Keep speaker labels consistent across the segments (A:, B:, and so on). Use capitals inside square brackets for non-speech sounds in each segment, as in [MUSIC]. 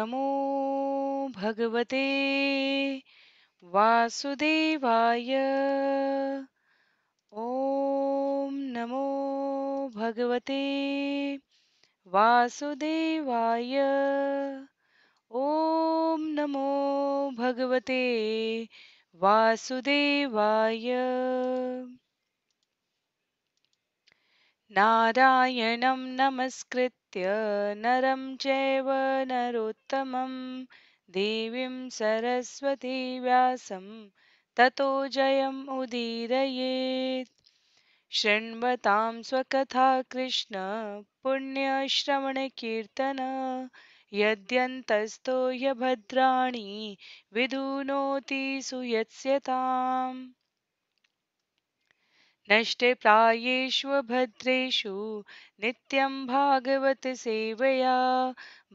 A: नमो भगवते वासुदेवाय ओम नमो भगवते वासुदेवाय ओम नमो भगवते वासुदेवाय नारायणं नमस्कृत नमस्कृत्य नरं चैव नरोत्तमं देवीं सरस्वती व्यासं ततो जयम् उदीरयेत् शृण्वतां स्वकथा कृष्ण पुण्यश्रवणकीर्तन यद्यन्तस्तो ह्यभद्राणि विधुनोति सुयत्स्यताम् नष्टे प्रायेषु प्रायेष्वभद्रेषु नित्यं भागवत भागवतसेवया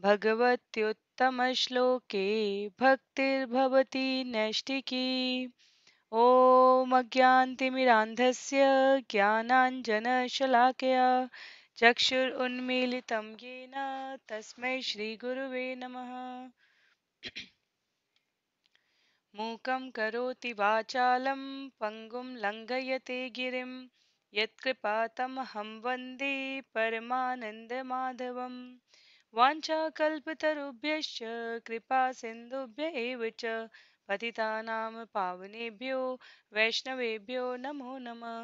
A: भगवत्युत्तमश्लोके भक्तिर्भवति नैष्टिकी ॐ अज्ञान्तिमिरान्धस्य ज्ञानाञ्जनशलाकया चक्षुरुन्मीलितं येन तस्मै श्रीगुरुवे नमः मूकं करोति वाचालं पङ्गुं लङ्घयते गिरिं यत्कृपातमहं वन्दे परमानन्दमाधवम् वाञ्छाकल्पतरुभ्यश्च कृपासिन्धुभ्य एव च पतितानां पावनेभ्यो वैष्णवेभ्यो नमो नमः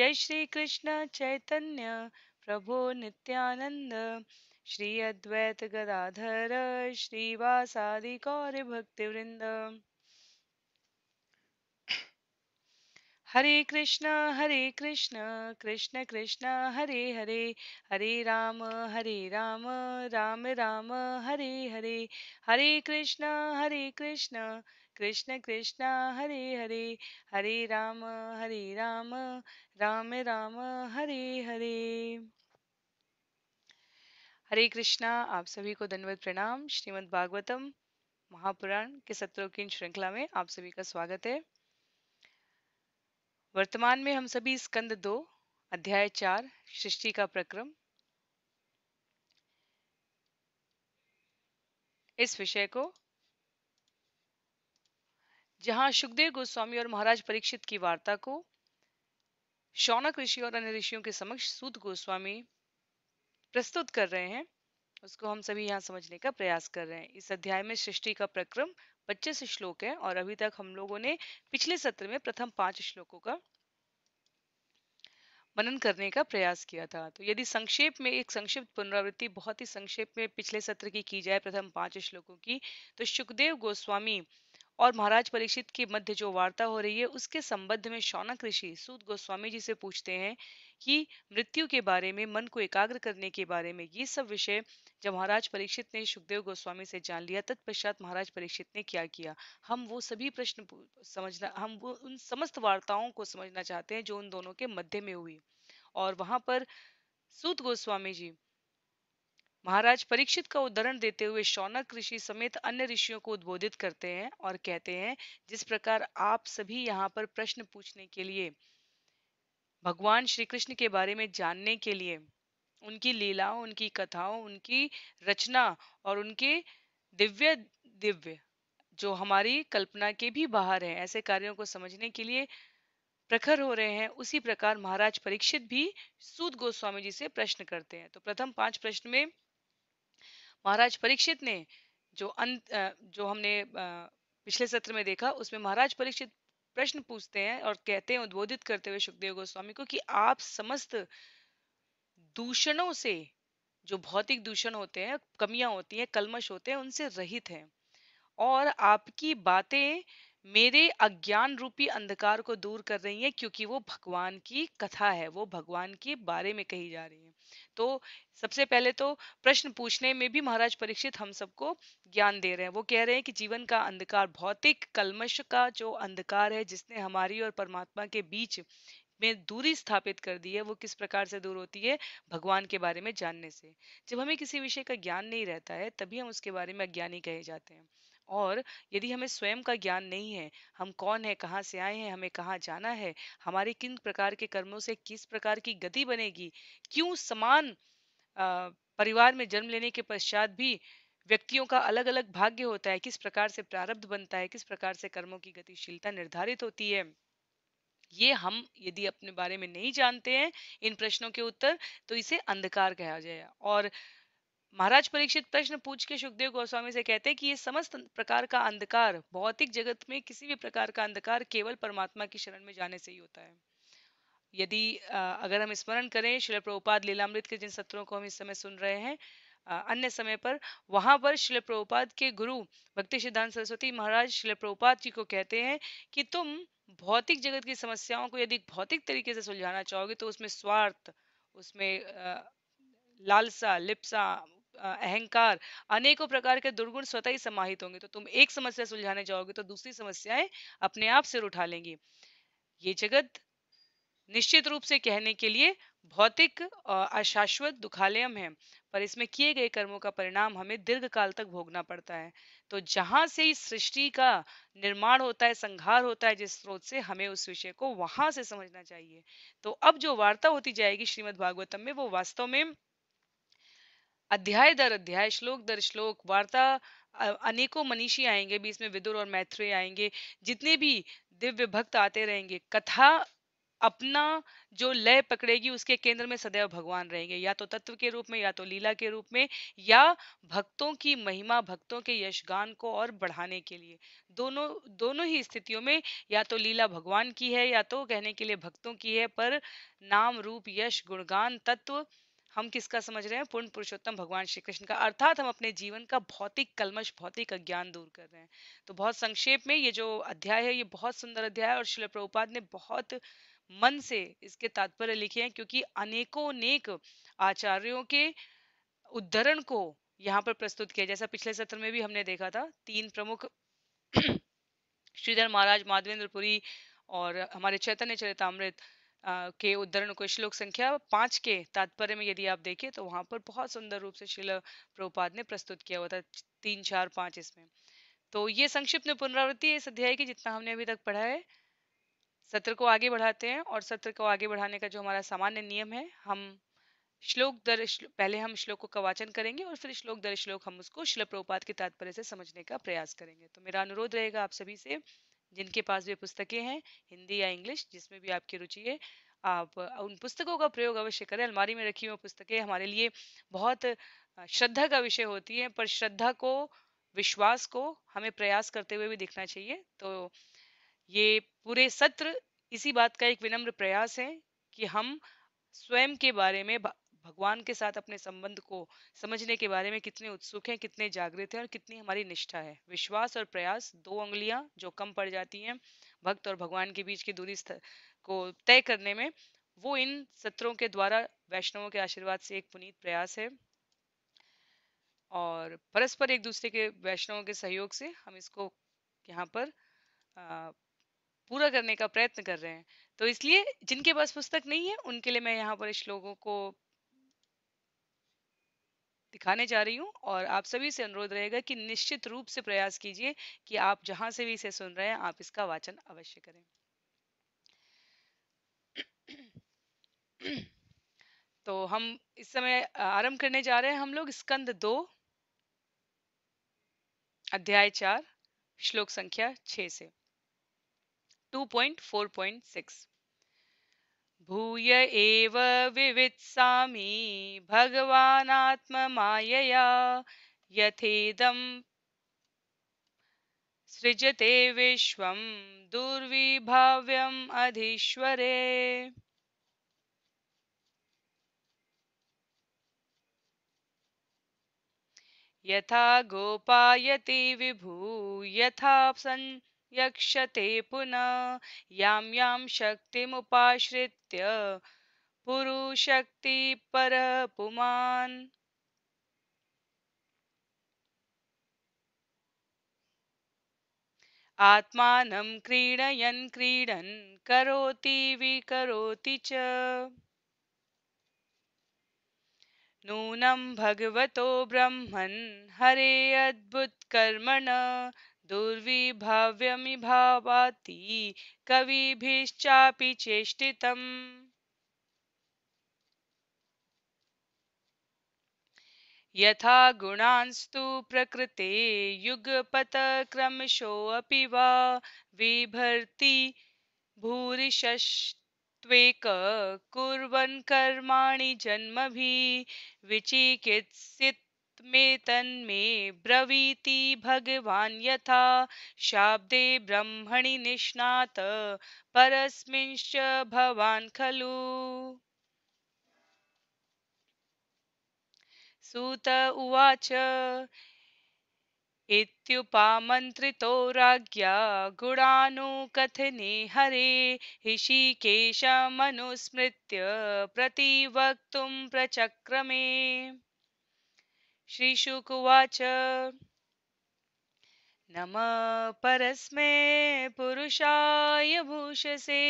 A: जय श्रीकृष्ण चैतन्य प्रभो नित्यानन्द श्री अद्वैत गदाधर श्रीवासादि गौरभक्तिवृन्द हरे कृष्णा हरे कृष्णा कृष्ण कृष्णा हरे हरे हरे राम हरे राम राम राम हरे हरे हरे कृष्णा हरे कृष्णा कृष्ण कृष्णा हरे हरे हरे राम हरे राम राम राम हरे हरे हरे कृष्णा आप सभी को धन्यवाद प्रणाम श्रीमद् भागवतम महापुराण के सत्रों की श्रृंखला में आप सभी का स्वागत है वर्तमान में हम सभी स्कंद दो अध्याय चार सृष्टि का प्रक्रम इस विषय को जहां सुखदेव गोस्वामी और महाराज परीक्षित की वार्ता को शौनक ऋषि और अन्य ऋषियों के समक्ष सूत गोस्वामी प्रस्तुत कर रहे हैं उसको हम सभी यहाँ समझने का प्रयास कर रहे हैं इस अध्याय में सृष्टि का प्रक्रम पच्चीस श्लोक हैं और अभी तक हम लोगों ने पिछले सत्र में प्रथम पांच श्लोकों का मनन करने का प्रयास किया था तो यदि संक्षेप में एक संक्षिप्त पुनरावृत्ति बहुत ही संक्षेप में पिछले सत्र की की जाए प्रथम पांच श्लोकों की तो सुखदेव गोस्वामी और महाराज परीक्षित के मध्य जो वार्ता हो रही है उसके संबंध में शौनक ऋषि सूद गोस्वामी जी से पूछते हैं कि मृत्यु के बारे में मन को एकाग्र करने के बारे में ये सब विषय जब महाराज परीक्षित ने सुखदेव गोस्वामी से जान लिया तत्पश्चात महाराज परीक्षित ने क्या किया हम वो सभी प्रश्न समझना हम वो उन समस्त वार्ताओं को समझना चाहते हैं जो उन दोनों के मध्य में हुई और वहां पर सूत गोस्वामी जी महाराज परीक्षित का उदाहरण देते हुए शौनक ऋषि समेत अन्य ऋषियों को उद्बोधित करते हैं और कहते हैं जिस प्रकार आप सभी यहाँ पर प्रश्न पूछने के लिए भगवान श्री कृष्ण के बारे में जानने के लिए उनकी लीलाओं उनकी कथाओं उनकी रचना और उनके दिव्य दिव्य जो हमारी कल्पना के भी बाहर है ऐसे कार्यों को समझने के लिए प्रखर हो रहे हैं उसी प्रकार महाराज परीक्षित भी सूद गोस्वामी जी से प्रश्न करते हैं तो प्रथम पांच प्रश्न में महाराज परीक्षित ने जो अंत जो हमने पिछले सत्र में देखा उसमें महाराज परीक्षित प्रश्न पूछते हैं और कहते हैं उद्बोधित करते हुए सुखदेव गोस्वामी को कि आप समस्त दूषणों से जो भौतिक दूषण होते हैं कमियां होती हैं कलमश होते हैं उनसे रहित हैं और आपकी बातें मेरे अज्ञान रूपी अंधकार को दूर कर रही है क्योंकि वो भगवान की कथा है वो भगवान के बारे में कही जा रही है तो सबसे पहले तो प्रश्न पूछने में भी महाराज परीक्षित हम सबको ज्ञान दे रहे हैं वो कह रहे हैं कि जीवन का अंधकार भौतिक कलमश का जो अंधकार है जिसने हमारी और परमात्मा के बीच में दूरी स्थापित कर दी है वो किस प्रकार से दूर होती है भगवान के बारे में जानने से जब हमें किसी विषय का ज्ञान नहीं रहता है तभी हम उसके बारे में अज्ञानी कहे जाते हैं और यदि हमें स्वयं का ज्ञान नहीं है हम कौन है कहाँ से आए हैं हमें कहाँ जाना है हमारे किन प्रकार के कर्मों से किस प्रकार की गति बनेगी क्यों समान परिवार में जन्म लेने के पश्चात भी व्यक्तियों का अलग अलग भाग्य होता है किस प्रकार से प्रारब्ध बनता है किस प्रकार से कर्मों की गतिशीलता निर्धारित होती है ये हम यदि अपने बारे में नहीं जानते हैं इन प्रश्नों के उत्तर तो इसे अंधकार कहा जाए और महाराज परीक्षित प्रश्न पूछ के सुखदेव गोस्वामी से कहते हैं कि ये समस्त प्रकार का अंधकार भौतिक जगत में किसी भी प्रकार का अंधकार केवल परमात्मा की शरण में जाने से ही होता है यदि अगर हम स्मरण करें शिल प्रभुपाद लीलामृत के जिन सत्रों को हम इस समय सुन रहे हैं अन्य समय पर वहां पर शिल प्रभुपाद के गुरु भक्ति सिद्धांत सरस्वती महाराज शिल प्रभुपाद जी को कहते हैं कि तुम भौतिक जगत की समस्याओं को यदि भौतिक तरीके से सुलझाना चाहोगे तो उसमें स्वार्थ उसमें लालसा लिप्सा अहंकार अनेकों प्रकार के दुर्गुण स्वतः ही समाहित होंगे तो तुम एक समस्या सुलझाने जाओगे तो दूसरी समस्याएं अपने आप सिर उठा लेंगी ये जगत निश्चित रूप से कहने के लिए भौतिक अशाश्वत दुखालयम है पर इसमें किए गए कर्मों का परिणाम हमें दीर्घ काल तक भोगना पड़ता है तो जहां से इस सृष्टि का निर्माण होता है संघार होता है जिस स्रोत से हमें उस विषय को वहां से समझना चाहिए तो अब जो वार्ता होती जाएगी श्रीमद् भागवतम में वो वास्तव में अध्याय दर अध्याय श्लोक दर श्लोक वार्ता अनेकों मनीषी आएंगे बीच में विदुर और मैत्रेय आएंगे जितने भी दिव्य भक्त आते रहेंगे कथा अपना जो लय पकड़ेगी उसके केंद्र में सदैव भगवान रहेंगे या तो तत्व के रूप में या तो लीला के रूप में या भक्तों की महिमा भक्तों के यशगान को और बढ़ाने के लिए दोनों दोनों ही स्थितियों में या तो लीला भगवान की है या तो कहने के लिए भक्तों की है पर नाम रूप यश गुणगान तत्व हम किसका समझ रहे हैं पूर्ण पुरुषोत्तम भगवान श्री कृष्ण का अर्थात हम अपने जीवन का भौतिक कलमश भौतिक अज्ञान दूर कर रहे हैं तो बहुत संक्षेप में ये जो अध्याय है ये बहुत सुंदर अध्याय है और शिल प्रभुपाद ने बहुत मन से इसके तात्पर्य लिखे हैं क्योंकि अनेकों नेक आचार्यों के उद्धरण को यहाँ पर प्रस्तुत किया जैसा पिछले सत्र में भी हमने देखा था तीन प्रमुख [CLEARS THROAT] श्रीधर महाराज माधवेंद्रपुरी और हमारे चैतन्य चरितमृत के उद्धरण को श्लोक संख्या पांच के तात्पर्य में यदि आप देखें तो वहां पर बहुत सुंदर रूप से शिल प्रभुपाद ने प्रस्तुत किया हुआ था तीन चार पांच इसमें तो ये संक्षिप्त में पुनरावृत्ति इस अध्याय की जितना हमने अभी तक पढ़ा है सत्र को आगे बढ़ाते हैं और सत्र को आगे बढ़ाने का जो हमारा सामान्य नियम है हम श्लोक दर श्लोक, पहले हम श्लोक को का वाचन करेंगे और फिर श्लोक दर श्लोक हम उसको शिल प्रभुपाद के तात्पर्य से समझने का प्रयास करेंगे तो मेरा अनुरोध रहेगा आप सभी से जिनके पास भी पुस्तकें हैं हिंदी या इंग्लिश जिसमें भी आपकी रुचि है आप उन पुस्तकों का प्रयोग अवश्य करें अलमारी में रखी हुई पुस्तकें हमारे लिए बहुत श्रद्धा का विषय होती है पर श्रद्धा को विश्वास को हमें प्रयास करते हुए भी देखना चाहिए तो ये पूरे सत्र इसी बात का एक विनम्र प्रयास है कि हम स्वयं के बारे में भगवान के साथ अपने संबंध को समझने के बारे में कितने उत्सुक हैं कितने जागृत हैं और कितनी हमारी निष्ठा है विश्वास और प्रयास दो उंगलियां जो कम पड़ जाती हैं भक्त और भगवान के बीच की दूरी को तय करने में वो इन सत्रों के द्वारा वैष्णवों के आशीर्वाद से एक पुनीत प्रयास है और परस्पर एक दूसरे के वैष्णवों के सहयोग से हम इसको यहाँ पर पूरा करने का प्रयत्न कर रहे हैं तो इसलिए जिनके पास पुस्तक नहीं है उनके लिए मैं यहाँ पर श्लोकों को दिखाने जा रही हूँ और आप सभी से अनुरोध रहेगा कि निश्चित रूप से प्रयास कीजिए कि आप जहाँ से भी इसे सुन रहे हैं आप इसका वाचन अवश्य करें [CLEARS THROAT] तो हम इस समय आरंभ करने जा रहे हैं हम लोग स्कंद दो अध्याय चार श्लोक संख्या छ से 2.4.6 भूय एव विवित्सामि भगवानात्ममायया यथेदं सृजते विश्वं दुर्विभाव्यम् अधीश्वरे यथा गोपायति विभू यथा सन् यक्षते पुनः यां यां शक्तिमुपाश्रित्य पुरुषक्तिपरः पुमान् आत्मानं क्रीडयन् क्रीडन् करोति विकरोति च नूनं भगवतो ब्रह्मन् हरे अद्भुतकर्मण दुर्विभाव्यमिभावाति कविभिश्चापि चेष्टितम् यथा गुणांस्तु प्रकृते युगपथक्रमशोऽपि वा विभर्ति भूरिशस्त्वेक कुर्वन् कर्माणि जन्मभि विचिकित्सित में तन्मे ब्रवीति भगवान् यथा शाब्दे ब्रह्मणि निष्णात परस्मिंश्च भवान् खलु सूत उवाच इत्युपामन्त्रितो राज्ञा गुणानुकथने हरे ऋषिकेशमनुस्मृत्य प्रतिवक्तुं प्रचक्रमे श्रीशुकुवाच नम परस्मे पुरुषाय भूषसे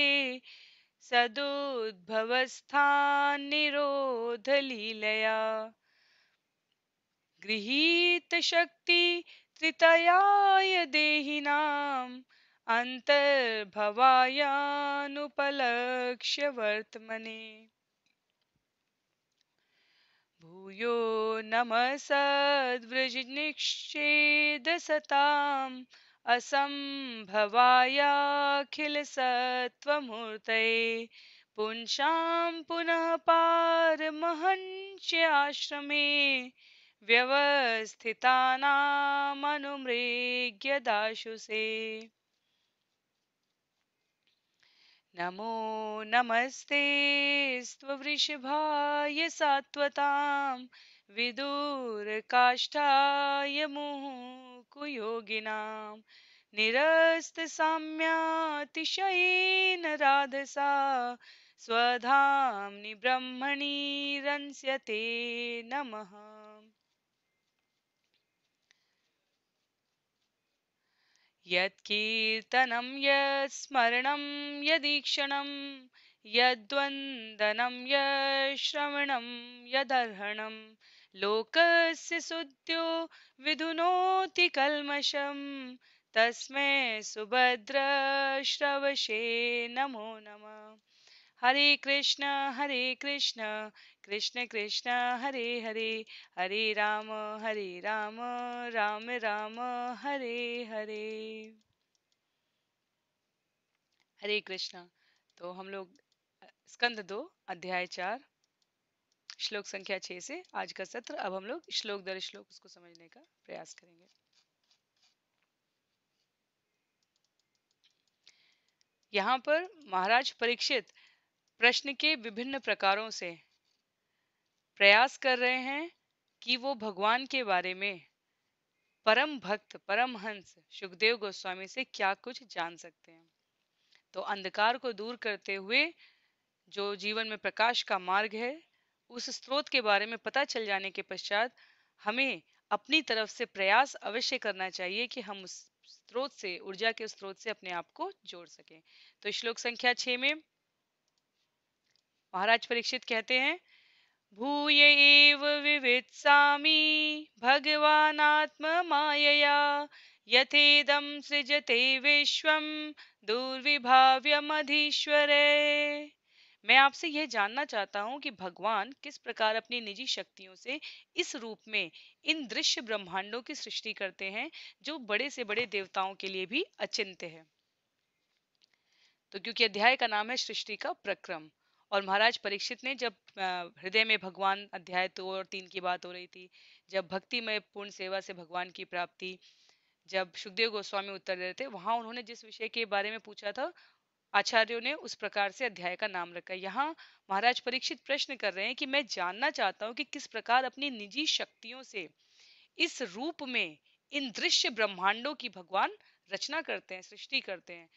A: सदुद्भवस्थान्निरोधलीलया शक्ति त्रितयाय देहिनाम् अन्तर्भवायानुपलक्ष्य वर्तमने भूयो नमः सद्वृजिनिक्षेदसताम् असम्भवायाखिलसत्त्वमूर्तये पुंसां पुनः पारमहंस्याश्रमे व्यवस्थितानामनुमृग्यदाशुसे नमो नमस्ते स्ववृषभाय सात्वतां विदूरकाष्ठाय निरस्त साम्यातिशयेन राधसा स्वधाम्नि ब्रह्मणि रंस्यते नमः यत्कीर्तनं यस्मरणं यदीक्षणं यद्वन्दनं यश्रवणं यदर्हणं लोकस्य सुद्यो विधुनोति कल्मषं तस्मै सुभद्रश्रवशे नमो नमः हरे कृष्ण हरे कृष्ण कृष्ण कृष्ण हरे हरे हरे राम हरे राम राम राम हरे हरे हरे कृष्ण तो हम लोग स्कंद दो अध्याय चार श्लोक संख्या छह से आज का सत्र अब हम लोग श्लोक दर श्लोक उसको समझने का प्रयास करेंगे यहाँ पर महाराज परीक्षित प्रश्न के विभिन्न प्रकारों से प्रयास कर रहे हैं कि वो भगवान के बारे में परम भक्त परमहंस सुखदेव गोस्वामी से क्या कुछ जान सकते हैं तो अंधकार को दूर करते हुए जो जीवन में प्रकाश का मार्ग है उस स्रोत के बारे में पता चल जाने के पश्चात हमें अपनी तरफ से प्रयास अवश्य करना चाहिए कि हम उस स्रोत से ऊर्जा के स्रोत से अपने आप को जोड़ सकें तो श्लोक संख्या छः में महाराज परीक्षित कहते हैं भूय एव आत्म भगवानात्ममायया यथेदम सृजते विश्वम दुर्विभाव्यमधीश्वरे मैं आपसे यह जानना चाहता हूँ कि भगवान किस प्रकार अपनी निजी शक्तियों से इस रूप में इन दृश्य ब्रह्मांडों की सृष्टि करते हैं जो बड़े से बड़े देवताओं के लिए भी अचिंत्य है तो क्योंकि अध्याय का नाम है सृष्टि का प्रक्रम और महाराज परीक्षित ने जब हृदय में भगवान अध्याय दो और तीन की बात हो रही थी जब भक्ति में पूर्ण सेवा से भगवान की प्राप्ति जब सुखदेव गोस्वामी उत्तर दे रहे थे वहां उन्होंने जिस विषय के बारे में पूछा था आचार्यों ने उस प्रकार से अध्याय का नाम रखा यहाँ महाराज परीक्षित प्रश्न कर रहे हैं कि मैं जानना चाहता हूँ कि किस प्रकार अपनी निजी शक्तियों से इस रूप में इन दृश्य ब्रह्मांडों की भगवान रचना करते हैं सृष्टि करते हैं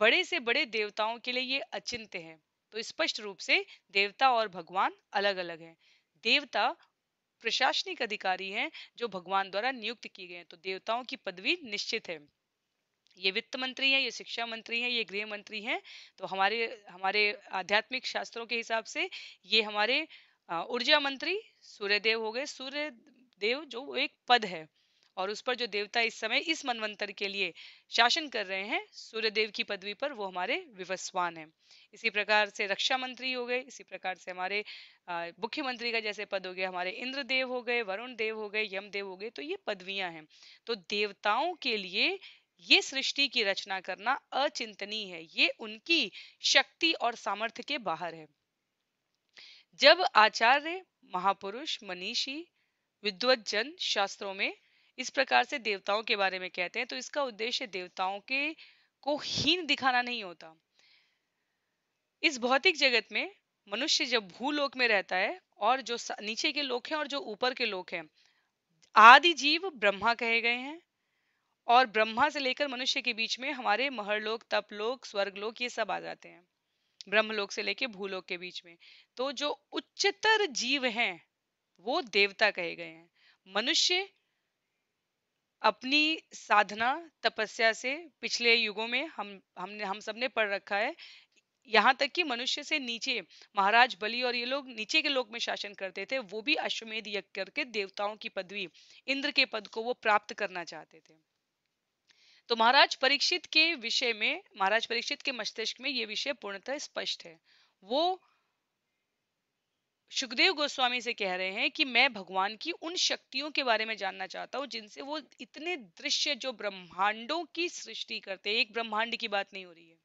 A: बड़े से बड़े देवताओं के लिए ये अचिंत्य है तो स्पष्ट रूप से देवता और भगवान अलग अलग हैं देवता प्रशासनिक अधिकारी हैं जो भगवान द्वारा नियुक्त किए गए हैं तो देवताओं की पदवी निश्चित है ये वित्त मंत्री हैं ये शिक्षा मंत्री हैं ये गृह मंत्री हैं तो हमारे हमारे आध्यात्मिक शास्त्रों के हिसाब से ये हमारे ऊर्जा मंत्री सूर्यदेव हो गए सूर्य देव जो एक पद है और उस पर जो देवता इस समय इस मनवंतर के लिए शासन कर रहे हैं सूर्यदेव की पदवी पर वो हमारे विवस्वान हैं इसी प्रकार से रक्षा मंत्री हो गए इसी प्रकार से हमारे मुख्यमंत्री का जैसे पद हो गया हमारे इंद्रदेव हो गए वरुण देव हो गए यम देव हो गए तो ये पदवियां हैं तो देवताओं के लिए ये सृष्टि की रचना करना अचिंतनीय है ये उनकी शक्ति और सामर्थ्य के बाहर है जब आचार्य महापुरुष मनीषी विद्वत जन शास्त्रों में इस प्रकार से देवताओं के बारे में कहते हैं तो इसका उद्देश्य देवताओं के को हीन दिखाना नहीं होता इस भौतिक जगत में मनुष्य जब भूलोक में रहता है और जो नीचे के लोग हैं और जो ऊपर के लोग हैं आदि जीव ब्रह्मा कहे गए हैं और ब्रह्मा से लेकर मनुष्य के बीच में हमारे महरलोक तपलोक स्वर्गलोक ये सब आ जाते हैं ब्रह्मलोक से लेकर भूलोक के बीच में तो जो उच्चतर जीव हैं वो देवता कहे गए हैं मनुष्य अपनी साधना तपस्या से पिछले युगों में हम हमने हम सब ने पढ़ रखा है यहाँ तक कि मनुष्य से नीचे महाराज बलि और ये लोग नीचे के लोक में शासन करते थे वो भी अश्वमेध यज्ञ करके देवताओं की पदवी इंद्र के पद को वो प्राप्त करना चाहते थे तो महाराज परीक्षित के विषय में महाराज परीक्षित के मस्तिष्क में ये विषय पूर्णतः स्पष्ट है वो सुखदेव गोस्वामी से कह रहे हैं कि मैं भगवान की उन शक्तियों के बारे में जानना चाहता हूँ जिनसे वो इतने दृश्य जो ब्रह्मांडों की सृष्टि करते हैं एक ब्रह्मांड की बात नहीं हो रही है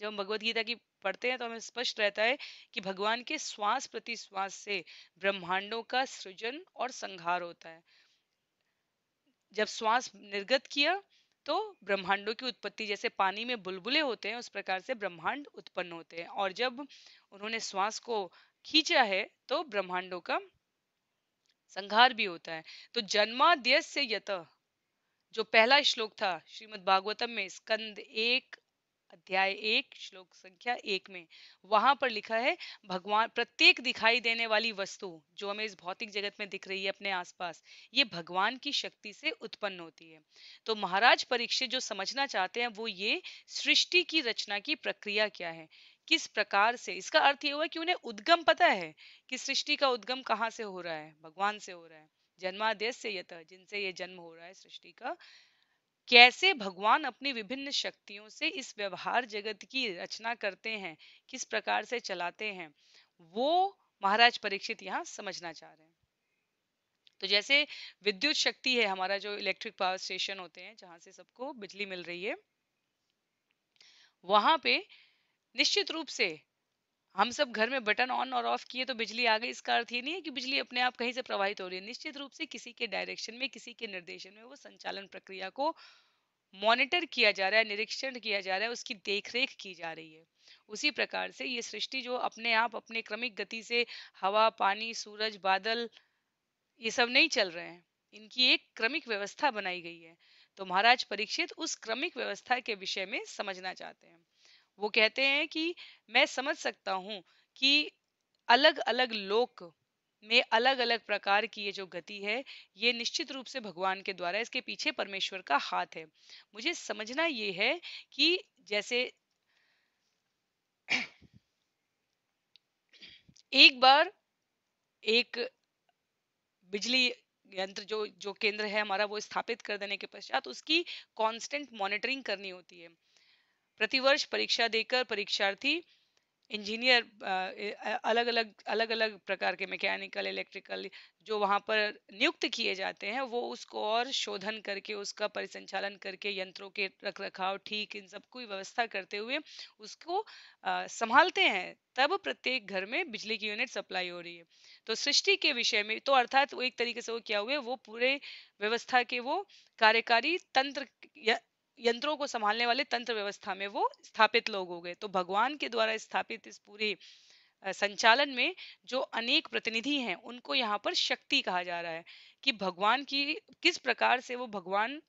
A: जब हम भगवत गीता की पढ़ते हैं तो हमें स्पष्ट रहता है कि भगवान के श्वास प्रति श्वास से ब्रह्मांडों का सृजन और संहार होता है जब श्वास निर्गत किया तो ब्रह्मांडों की उत्पत्ति जैसे पानी में बुलबुले होते हैं उस प्रकार से ब्रह्मांड उत्पन्न होते हैं और जब उन्होंने श्वास को खींचा है तो ब्रह्मांडों का संघार भी होता है तो जन्माद्य से यत जो पहला श्लोक था श्रीमद् भागवतम में स्कंद एक अध्याय एक श्लोक संख्या एक में वहां पर लिखा है भगवान प्रत्येक दिखाई देने वाली वस्तु जो हमें इस भौतिक जगत में दिख रही है अपने आसपास ये भगवान की शक्ति से उत्पन्न होती है तो महाराज परीक्षित जो समझना चाहते हैं वो ये सृष्टि की रचना की प्रक्रिया क्या है किस प्रकार से इसका अर्थ ये हुआ कि उन्हें उद्गम पता है कि सृष्टि का उद्गम कहाँ से हो रहा है भगवान से हो रहा है जन्मादेश से यथ जिनसे ये जन्म हो रहा है सृष्टि का कैसे भगवान अपनी विभिन्न शक्तियों से इस व्यवहार जगत की रचना करते हैं किस प्रकार से चलाते हैं वो महाराज परीक्षित यहाँ समझना चाह रहे हैं तो जैसे विद्युत शक्ति है हमारा जो इलेक्ट्रिक पावर स्टेशन होते हैं जहां से सबको बिजली मिल रही है वहां पे निश्चित रूप से हम सब घर में बटन ऑन और ऑफ किए तो बिजली आ गई इसका अर्थ ये नहीं है कि बिजली अपने आप कहीं से प्रवाहित हो रही है निश्चित रूप से किसी के डायरेक्शन में किसी के निर्देशन में वो संचालन प्रक्रिया को मॉनिटर किया जा रहा है निरीक्षण किया जा रहा है उसकी देखरेख की जा रही है उसी प्रकार से ये सृष्टि जो अपने आप अपने क्रमिक गति से हवा पानी सूरज बादल ये सब नहीं चल रहे हैं इनकी एक क्रमिक व्यवस्था बनाई गई है तो महाराज परीक्षित उस क्रमिक व्यवस्था के विषय में समझना चाहते हैं वो कहते हैं कि मैं समझ सकता हूँ कि अलग अलग लोक में अलग अलग प्रकार की ये जो गति है ये निश्चित रूप से भगवान के द्वारा इसके पीछे परमेश्वर का हाथ है मुझे समझना ये है कि जैसे एक बार एक बिजली यंत्र जो जो केंद्र है हमारा वो स्थापित कर देने के पश्चात उसकी कांस्टेंट मॉनिटरिंग करनी होती है प्रतिवर्ष परीक्षा देकर परीक्षार्थी इंजीनियर अलग अलग अलग अलग प्रकार के मैकेनिकल इलेक्ट्रिकल जो वहाँ पर नियुक्त किए जाते हैं वो उसको और शोधन करके उसका परिसंचालन करके यंत्रों के रख रखाव ठीक इन सब की व्यवस्था करते हुए उसको आ, संभालते हैं तब प्रत्येक घर में बिजली की यूनिट सप्लाई हो रही है तो सृष्टि के विषय में तो अर्थात वो एक तरीके से वो क्या हुए वो पूरे व्यवस्था के वो कार्यकारी तंत्र यंत्रों को संभालने वाले तंत्र व्यवस्था में वो स्थापित लोग हो गए तो भगवान के द्वारा स्थापित इस पूरे संचालन में जो अनेक प्रतिनिधि हैं उनको यहाँ पर शक्ति कहा जा रहा है कि भगवान की किस प्रकार से वो भगवान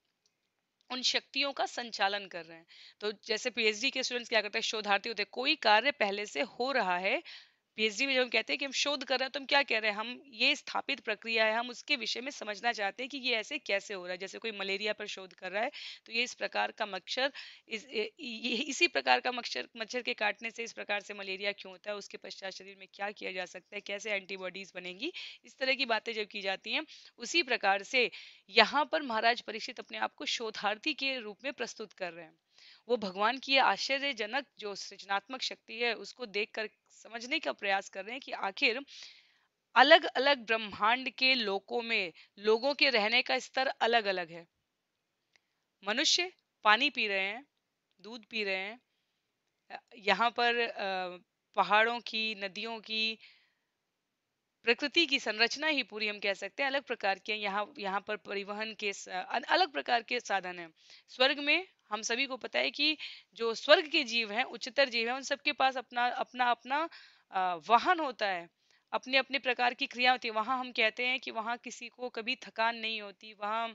A: उन शक्तियों का संचालन कर रहे हैं तो जैसे पीएचडी के स्टूडेंट्स क्या करते हैं शोधार्थी होते हैं कोई कार्य पहले से हो रहा है पीएचडी में जब हम कहते हैं कि हम शोध कर रहे हैं तो हम क्या कह रहे हैं हम ये स्थापित प्रक्रिया है हम उसके विषय में समझना चाहते हैं कि ये ऐसे कैसे हो रहा है जैसे कोई मलेरिया पर शोध कर रहा है तो ये इस प्रकार का मच्छर इस, इसी प्रकार का मच्छर मच्छर के काटने से इस प्रकार से मलेरिया क्यों होता है उसके पश्चात शरीर में क्या किया जा सकता है कैसे एंटीबॉडीज बनेंगी इस तरह की बातें जब की जाती हैं उसी प्रकार से यहाँ पर महाराज परीक्षित अपने आप को शोधार्थी के रूप में प्रस्तुत कर रहे हैं वो भगवान की आश्चर्यजनक जो सृजनात्मक शक्ति है उसको देख कर समझने का प्रयास कर रहे हैं कि आखिर अलग अलग ब्रह्मांड के लोकों में लोगों के रहने का स्तर अलग अलग है मनुष्य पानी पी रहे हैं दूध पी रहे हैं यहाँ पर पहाड़ों की नदियों की प्रकृति की संरचना ही पूरी हम कह सकते हैं अलग प्रकार के यहाँ यहाँ पर परिवहन के अलग प्रकार के साधन हैं स्वर्ग में हम सभी को पता है कि जो स्वर्ग के जीव हैं उच्चतर जीव हैं उन सबके पास अपना अपना अपना वाहन होता है अपने अपने प्रकार की क्रिया होती है वहाँ हम कहते हैं कि वहाँ किसी को कभी थकान नहीं होती वहाँ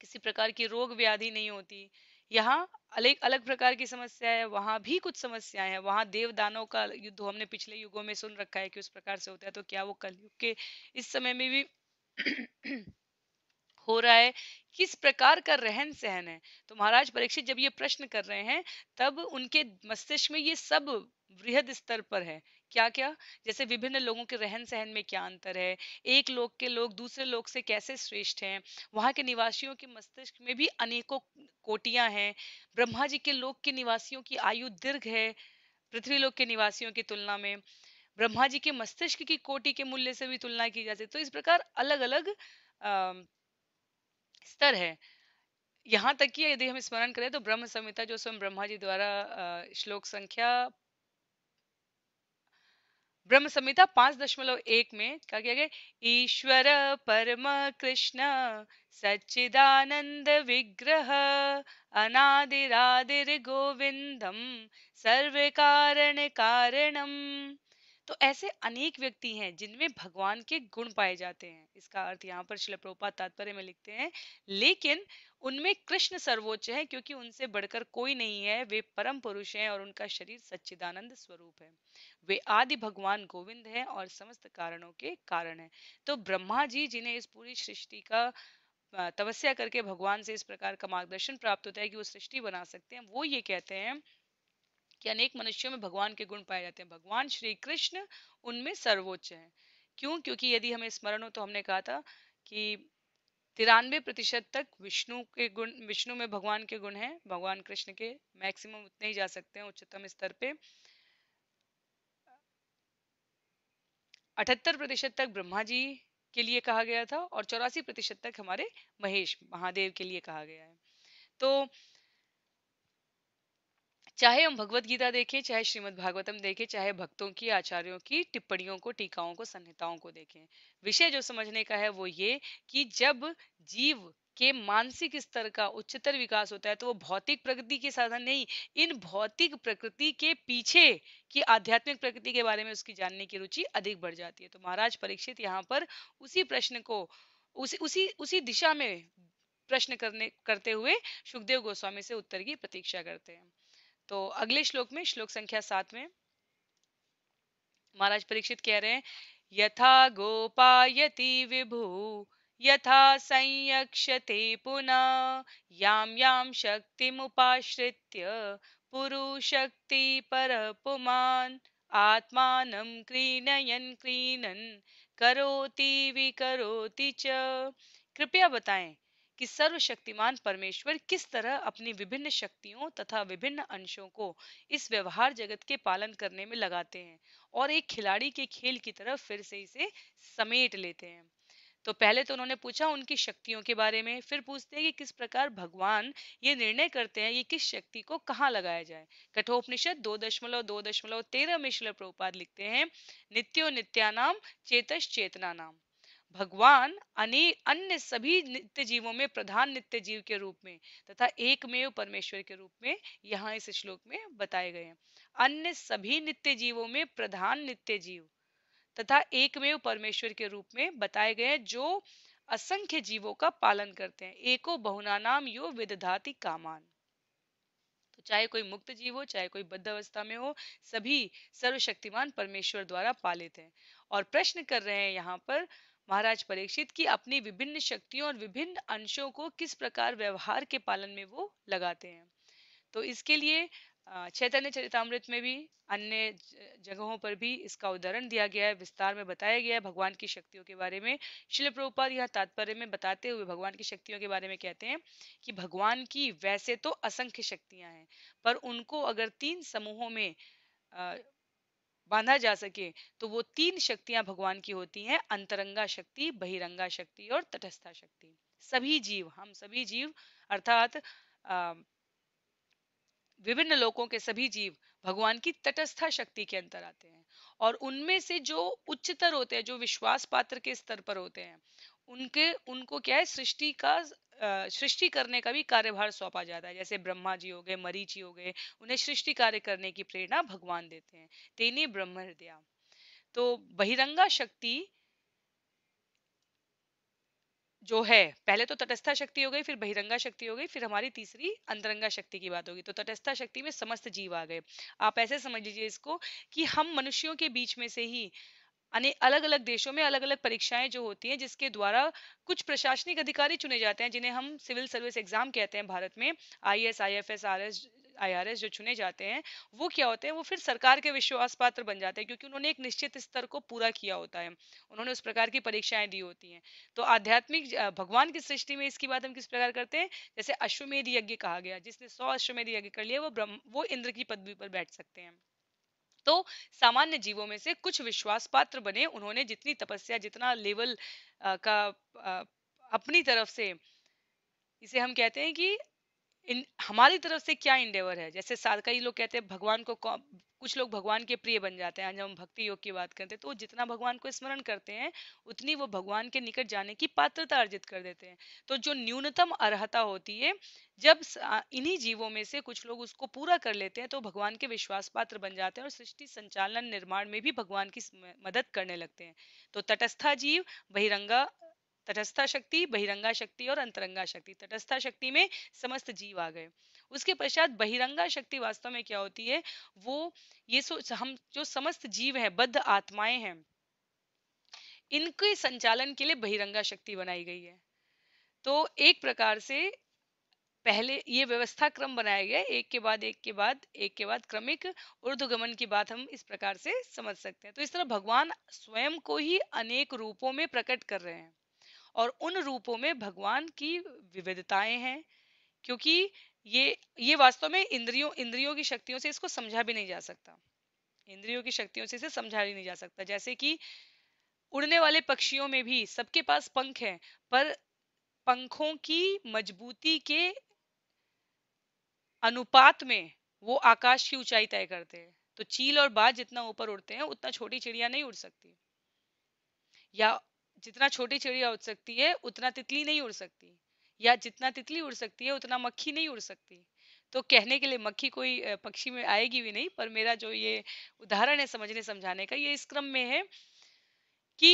A: किसी प्रकार की रोग व्याधि नहीं होती यहाँ अलग अलग प्रकार की समस्या है वहाँ भी कुछ समस्याएं हैं वहाँ देवदानों का युद्ध हमने पिछले युगों में सुन रखा है कि उस प्रकार से होता है तो क्या वो कलयुग के इस समय में भी [CLEARS THROAT] [CLEARS THROAT] हो रहा है किस प्रकार का रहन सहन है तो महाराज परीक्षित जब ये प्रश्न कर रहे हैं तब उनके मस्तिष्क में ये सब वृहद स्तर पर है क्या क्या जैसे विभिन्न लोगों के रहन सहन में क्या अंतर है एक लोग के लोग दूसरे लोग से कैसे श्रेष्ठ हैं वहाँ के निवासियों के मस्तिष्क में भी अनेकों कोटियां हैं ब्रह्मा जी के लोग के निवासियों की आयु दीर्घ है पृथ्वी लोग के निवासियों की तुलना में ब्रह्मा जी के मस्तिष्क की कोटि के मूल्य से भी तुलना की जाती है तो इस प्रकार अलग अलग अः स्तर है यहाँ तक कि यदि हम स्मरण करें तो ब्रह्म संहिता जो स्वयं ब्रह्मा जी द्वारा श्लोक संख्या ब्रह्म संहिता पांच दशमलव एक में क्या किया गया ईश्वर परम कृष्ण सच्चिदानंद विग्रह अनादिरादिर गोविंदम सर्व कारण कारणम तो ऐसे अनेक व्यक्ति हैं जिनमें भगवान के गुण पाए जाते हैं इसका अर्थ यहाँ पर शिलप्रोपा तात्पर्य में लिखते हैं लेकिन उनमें कृष्ण सर्वोच्च है क्योंकि उनसे बढ़कर कोई नहीं है वे परम पुरुष हैं और उनका शरीर सच्चिदानंद स्वरूप है वे आदि भगवान गोविंद हैं और समस्त कारणों के कारण हैं तो ब्रह्मा जी जिन्हें इस पूरी सृष्टि का तपस्या करके भगवान से इस प्रकार का मार्गदर्शन प्राप्त होता है कि वो सृष्टि बना सकते हैं वो ये कहते हैं कि अनेक मनुष्यों में भगवान के गुण पाए जाते हैं भगवान श्री कृष्ण उनमें सर्वोच्च है क्यों क्योंकि यदि हमें स्मरण हो तो हमने कहा था कि तिरानवे प्रतिशत तक विष्णु के गुण विष्णु में भगवान के गुण हैं भगवान कृष्ण के मैक्सिमम उतने ही जा सकते हैं उच्चतम स्तर पे अठहत्तर प्रतिशत तक ब्रह्मा जी के लिए कहा गया था और चौरासी प्रतिशत तक हमारे महेश महादेव के लिए कहा गया है तो चाहे हम भगवत गीता देखें चाहे श्रीमद् भागवतम देखें चाहे भक्तों की आचार्यों की टिप्पणियों को टीकाओं को संहिताओं को देखें विषय जो समझने का है वो ये कि जब जीव के मानसिक स्तर का उच्चतर विकास होता है तो वो भौतिक प्रकृति के साधन नहीं इन भौतिक प्रकृति के पीछे की आध्यात्मिक प्रकृति के बारे में उसकी जानने की रुचि अधिक बढ़ जाती है तो महाराज परीक्षित यहाँ पर उसी प्रश्न को उसी उसी उसी दिशा में प्रश्न करने करते हुए सुखदेव गोस्वामी से उत्तर की प्रतीक्षा करते हैं तो अगले श्लोक में श्लोक संख्या सात में महाराज परीक्षित कह रहे हैं यथा गोपायति विभु यथा संयक्षते पुनः याम याम शक्ति शक्तिमुपाश्रित्य पुरुशक्ति पर पुमान आत्मा क्रीणयन क्रीणन करोति विकरोति च कृपया बताएं कि सर्वशक्तिमान परमेश्वर किस तरह अपनी विभिन्न शक्तियों तथा विभिन्न अंशों को इस व्यवहार जगत के पालन करने में लगाते हैं और एक खिलाड़ी के खेल की तरह फिर से इसे समेट लेते हैं तो पहले तो उन्होंने पूछा उनकी शक्तियों के बारे में फिर पूछते हैं कि किस प्रकार भगवान ये निर्णय करते हैं कि किस शक्ति को कहाँ लगाया जाए कठोपनिषद दो दशमलव दो दशमलव तेरह में प्रोपाद लिखते हैं नित्यो नित्यानाम चेतश चेतना नाम भगवान अनेक अन्य सभी नित्य जीवों में प्रधान नित्य जीव के रूप में तथा एकमेव परमेश्वर के रूप में यहाँ इस श्लोक में बताए गए हैं अन्य सभी नित्य जीवों में प्रधान नित्य जीव तथा एकमेव परमेश्वर के रूप में बताए गए हैं जो असंख्य जीवों का पालन करते हैं एको बहुना नाम यो विदधाति कामान तो चाहे कोई मुक्त जीव हो चाहे कोई बद्ध अवस्था में हो सभी सर्वशक्तिमान परमेश्वर द्वारा पालित हैं और प्रश्न कर रहे हैं यहाँ पर महाराज परीक्षित की अपनी विभिन्न शक्तियों और विभिन्न अंशों को किस प्रकार व्यवहार के पालन में वो लगाते हैं तो इसके लिए चैतन्य चरितमृत में भी अन्य जगहों पर भी इसका उदाहरण दिया गया है विस्तार में बताया गया है भगवान की शक्तियों के बारे में शिल प्रभुपाद यह तात्पर्य में बताते हुए भगवान की शक्तियों के बारे में कहते हैं कि भगवान की वैसे तो असंख्य शक्तियां हैं पर उनको अगर तीन समूहों में बांधा जा सके तो वो तीन शक्तियां भगवान की होती हैं अंतरंगा शक्ति बहिरंगा शक्ति और तटस्था शक्ति सभी जीव हम सभी जीव अर्थात विभिन्न लोकों के सभी जीव भगवान की तटस्था शक्ति के अंतर आते हैं और उनमें से जो उच्चतर होते हैं जो विश्वास पात्र के स्तर पर होते हैं उनके उनको क्या है सृष्टि का सृष्टि करने का भी कार्यभार सौंपा जाता है जैसे ब्रह्मा जी हो गए मरी जी हो गए उन्हें सृष्टि कार्य करने की प्रेरणा भगवान देते हैं तेनी ब्रह्म हृदया तो बहिरंगा शक्ति जो है पहले तो तटस्था शक्ति हो गई फिर बहिरंगा शक्ति हो गई फिर हमारी तीसरी अंतरंगा शक्ति की बात होगी तो तटस्था शक्ति में समस्त जीव आ गए आप ऐसे समझ लीजिए इसको कि हम मनुष्यों के बीच में से ही अलग अलग देशों में अलग अलग परीक्षाएं जो होती हैं जिसके द्वारा कुछ प्रशासनिक अधिकारी चुने जाते हैं जिन्हें हम सिविल सर्विस एग्जाम कहते हैं भारत में I S I F S R S I R S जो चुने जाते हैं वो क्या होते हैं वो फिर सरकार के विश्वास पात्र बन जाते हैं क्योंकि उन्होंने एक निश्चित स्तर को पूरा किया होता है उन्होंने उस प्रकार की परीक्षाएं दी होती हैं तो आध्यात्मिक भगवान की सृष्टि में इसकी बात हम किस प्रकार करते हैं जैसे अश्वमेध यज्ञ कहा गया जिसने सौ अश्वमेध यज्ञ कर लिया वो ब्रह्म वो इंद्र की पदवी पर बैठ सकते हैं तो सामान्य जीवों में से कुछ विश्वास पात्र बने उन्होंने जितनी तपस्या जितना लेवल आ, का आ, अपनी तरफ से इसे हम कहते हैं कि इन हमारी तरफ से क्या इंडेवर है जैसे साधकाई लोग कहते हैं भगवान को कुछ लोग भगवान के प्रिय बन जाते हैं जब हम भक्ति योग की बात करते हैं तो वो जितना भगवान को स्मरण करते हैं उतनी वो भगवान के निकट जाने की पात्रता अर्जित कर देते हैं तो जो न्यूनतम अर्हता होती है जब इन्हीं जीवों में से कुछ लोग उसको पूरा कर लेते हैं तो भगवान के विश्वास पात्र बन जाते हैं और सृष्टि संचालन निर्माण में भी भगवान की मदद करने लगते हैं तो तटस्था जीव बहिरंगा तटस्था शक्ति बहिरंगा शक्ति और अंतरंगा शक्ति तटस्था शक्ति में समस्त जीव आ गए उसके पश्चात बहिरंगा शक्ति वास्तव में क्या होती है वो ये सो हम जो समस्त जीव है बद्ध आत्माएं हैं इनके संचालन के लिए बहिरंगा शक्ति बनाई गई है तो एक प्रकार से पहले ये व्यवस्था क्रम बनाया गया एक के बाद एक के बाद एक के बाद क्रमिक ऊर्ध्वगमन की बात हम इस प्रकार से समझ सकते हैं तो इस तरह भगवान स्वयं को ही अनेक रूपों में प्रकट कर रहे हैं और उन रूपों में भगवान की विविधताएं हैं क्योंकि ये ये वास्तव में इंद्रियों इंद्रियों की शक्तियों से इसको समझा भी नहीं जा सकता इंद्रियों की शक्तियों से इसे समझा भी नहीं जा सकता जैसे कि उड़ने वाले पक्षियों में भी सबके पास पंख हैं पर पंखों की मजबूती के अनुपात में वो आकाश की ऊंचाई तय करते हैं तो चील और बाज जितना ऊपर उड़ते हैं उतना छोटी चिड़िया नहीं उड़ सकती या जितना छोटी चिड़िया उड़ सकती है उतना तितली नहीं उड़ सकती या जितना तितली उड़ सकती है उतना मक्खी नहीं उड़ सकती तो कहने के लिए मक्खी कोई पक्षी में आएगी भी नहीं पर मेरा जो ये उदाहरण है समझने समझाने का ये इस क्रम में है कि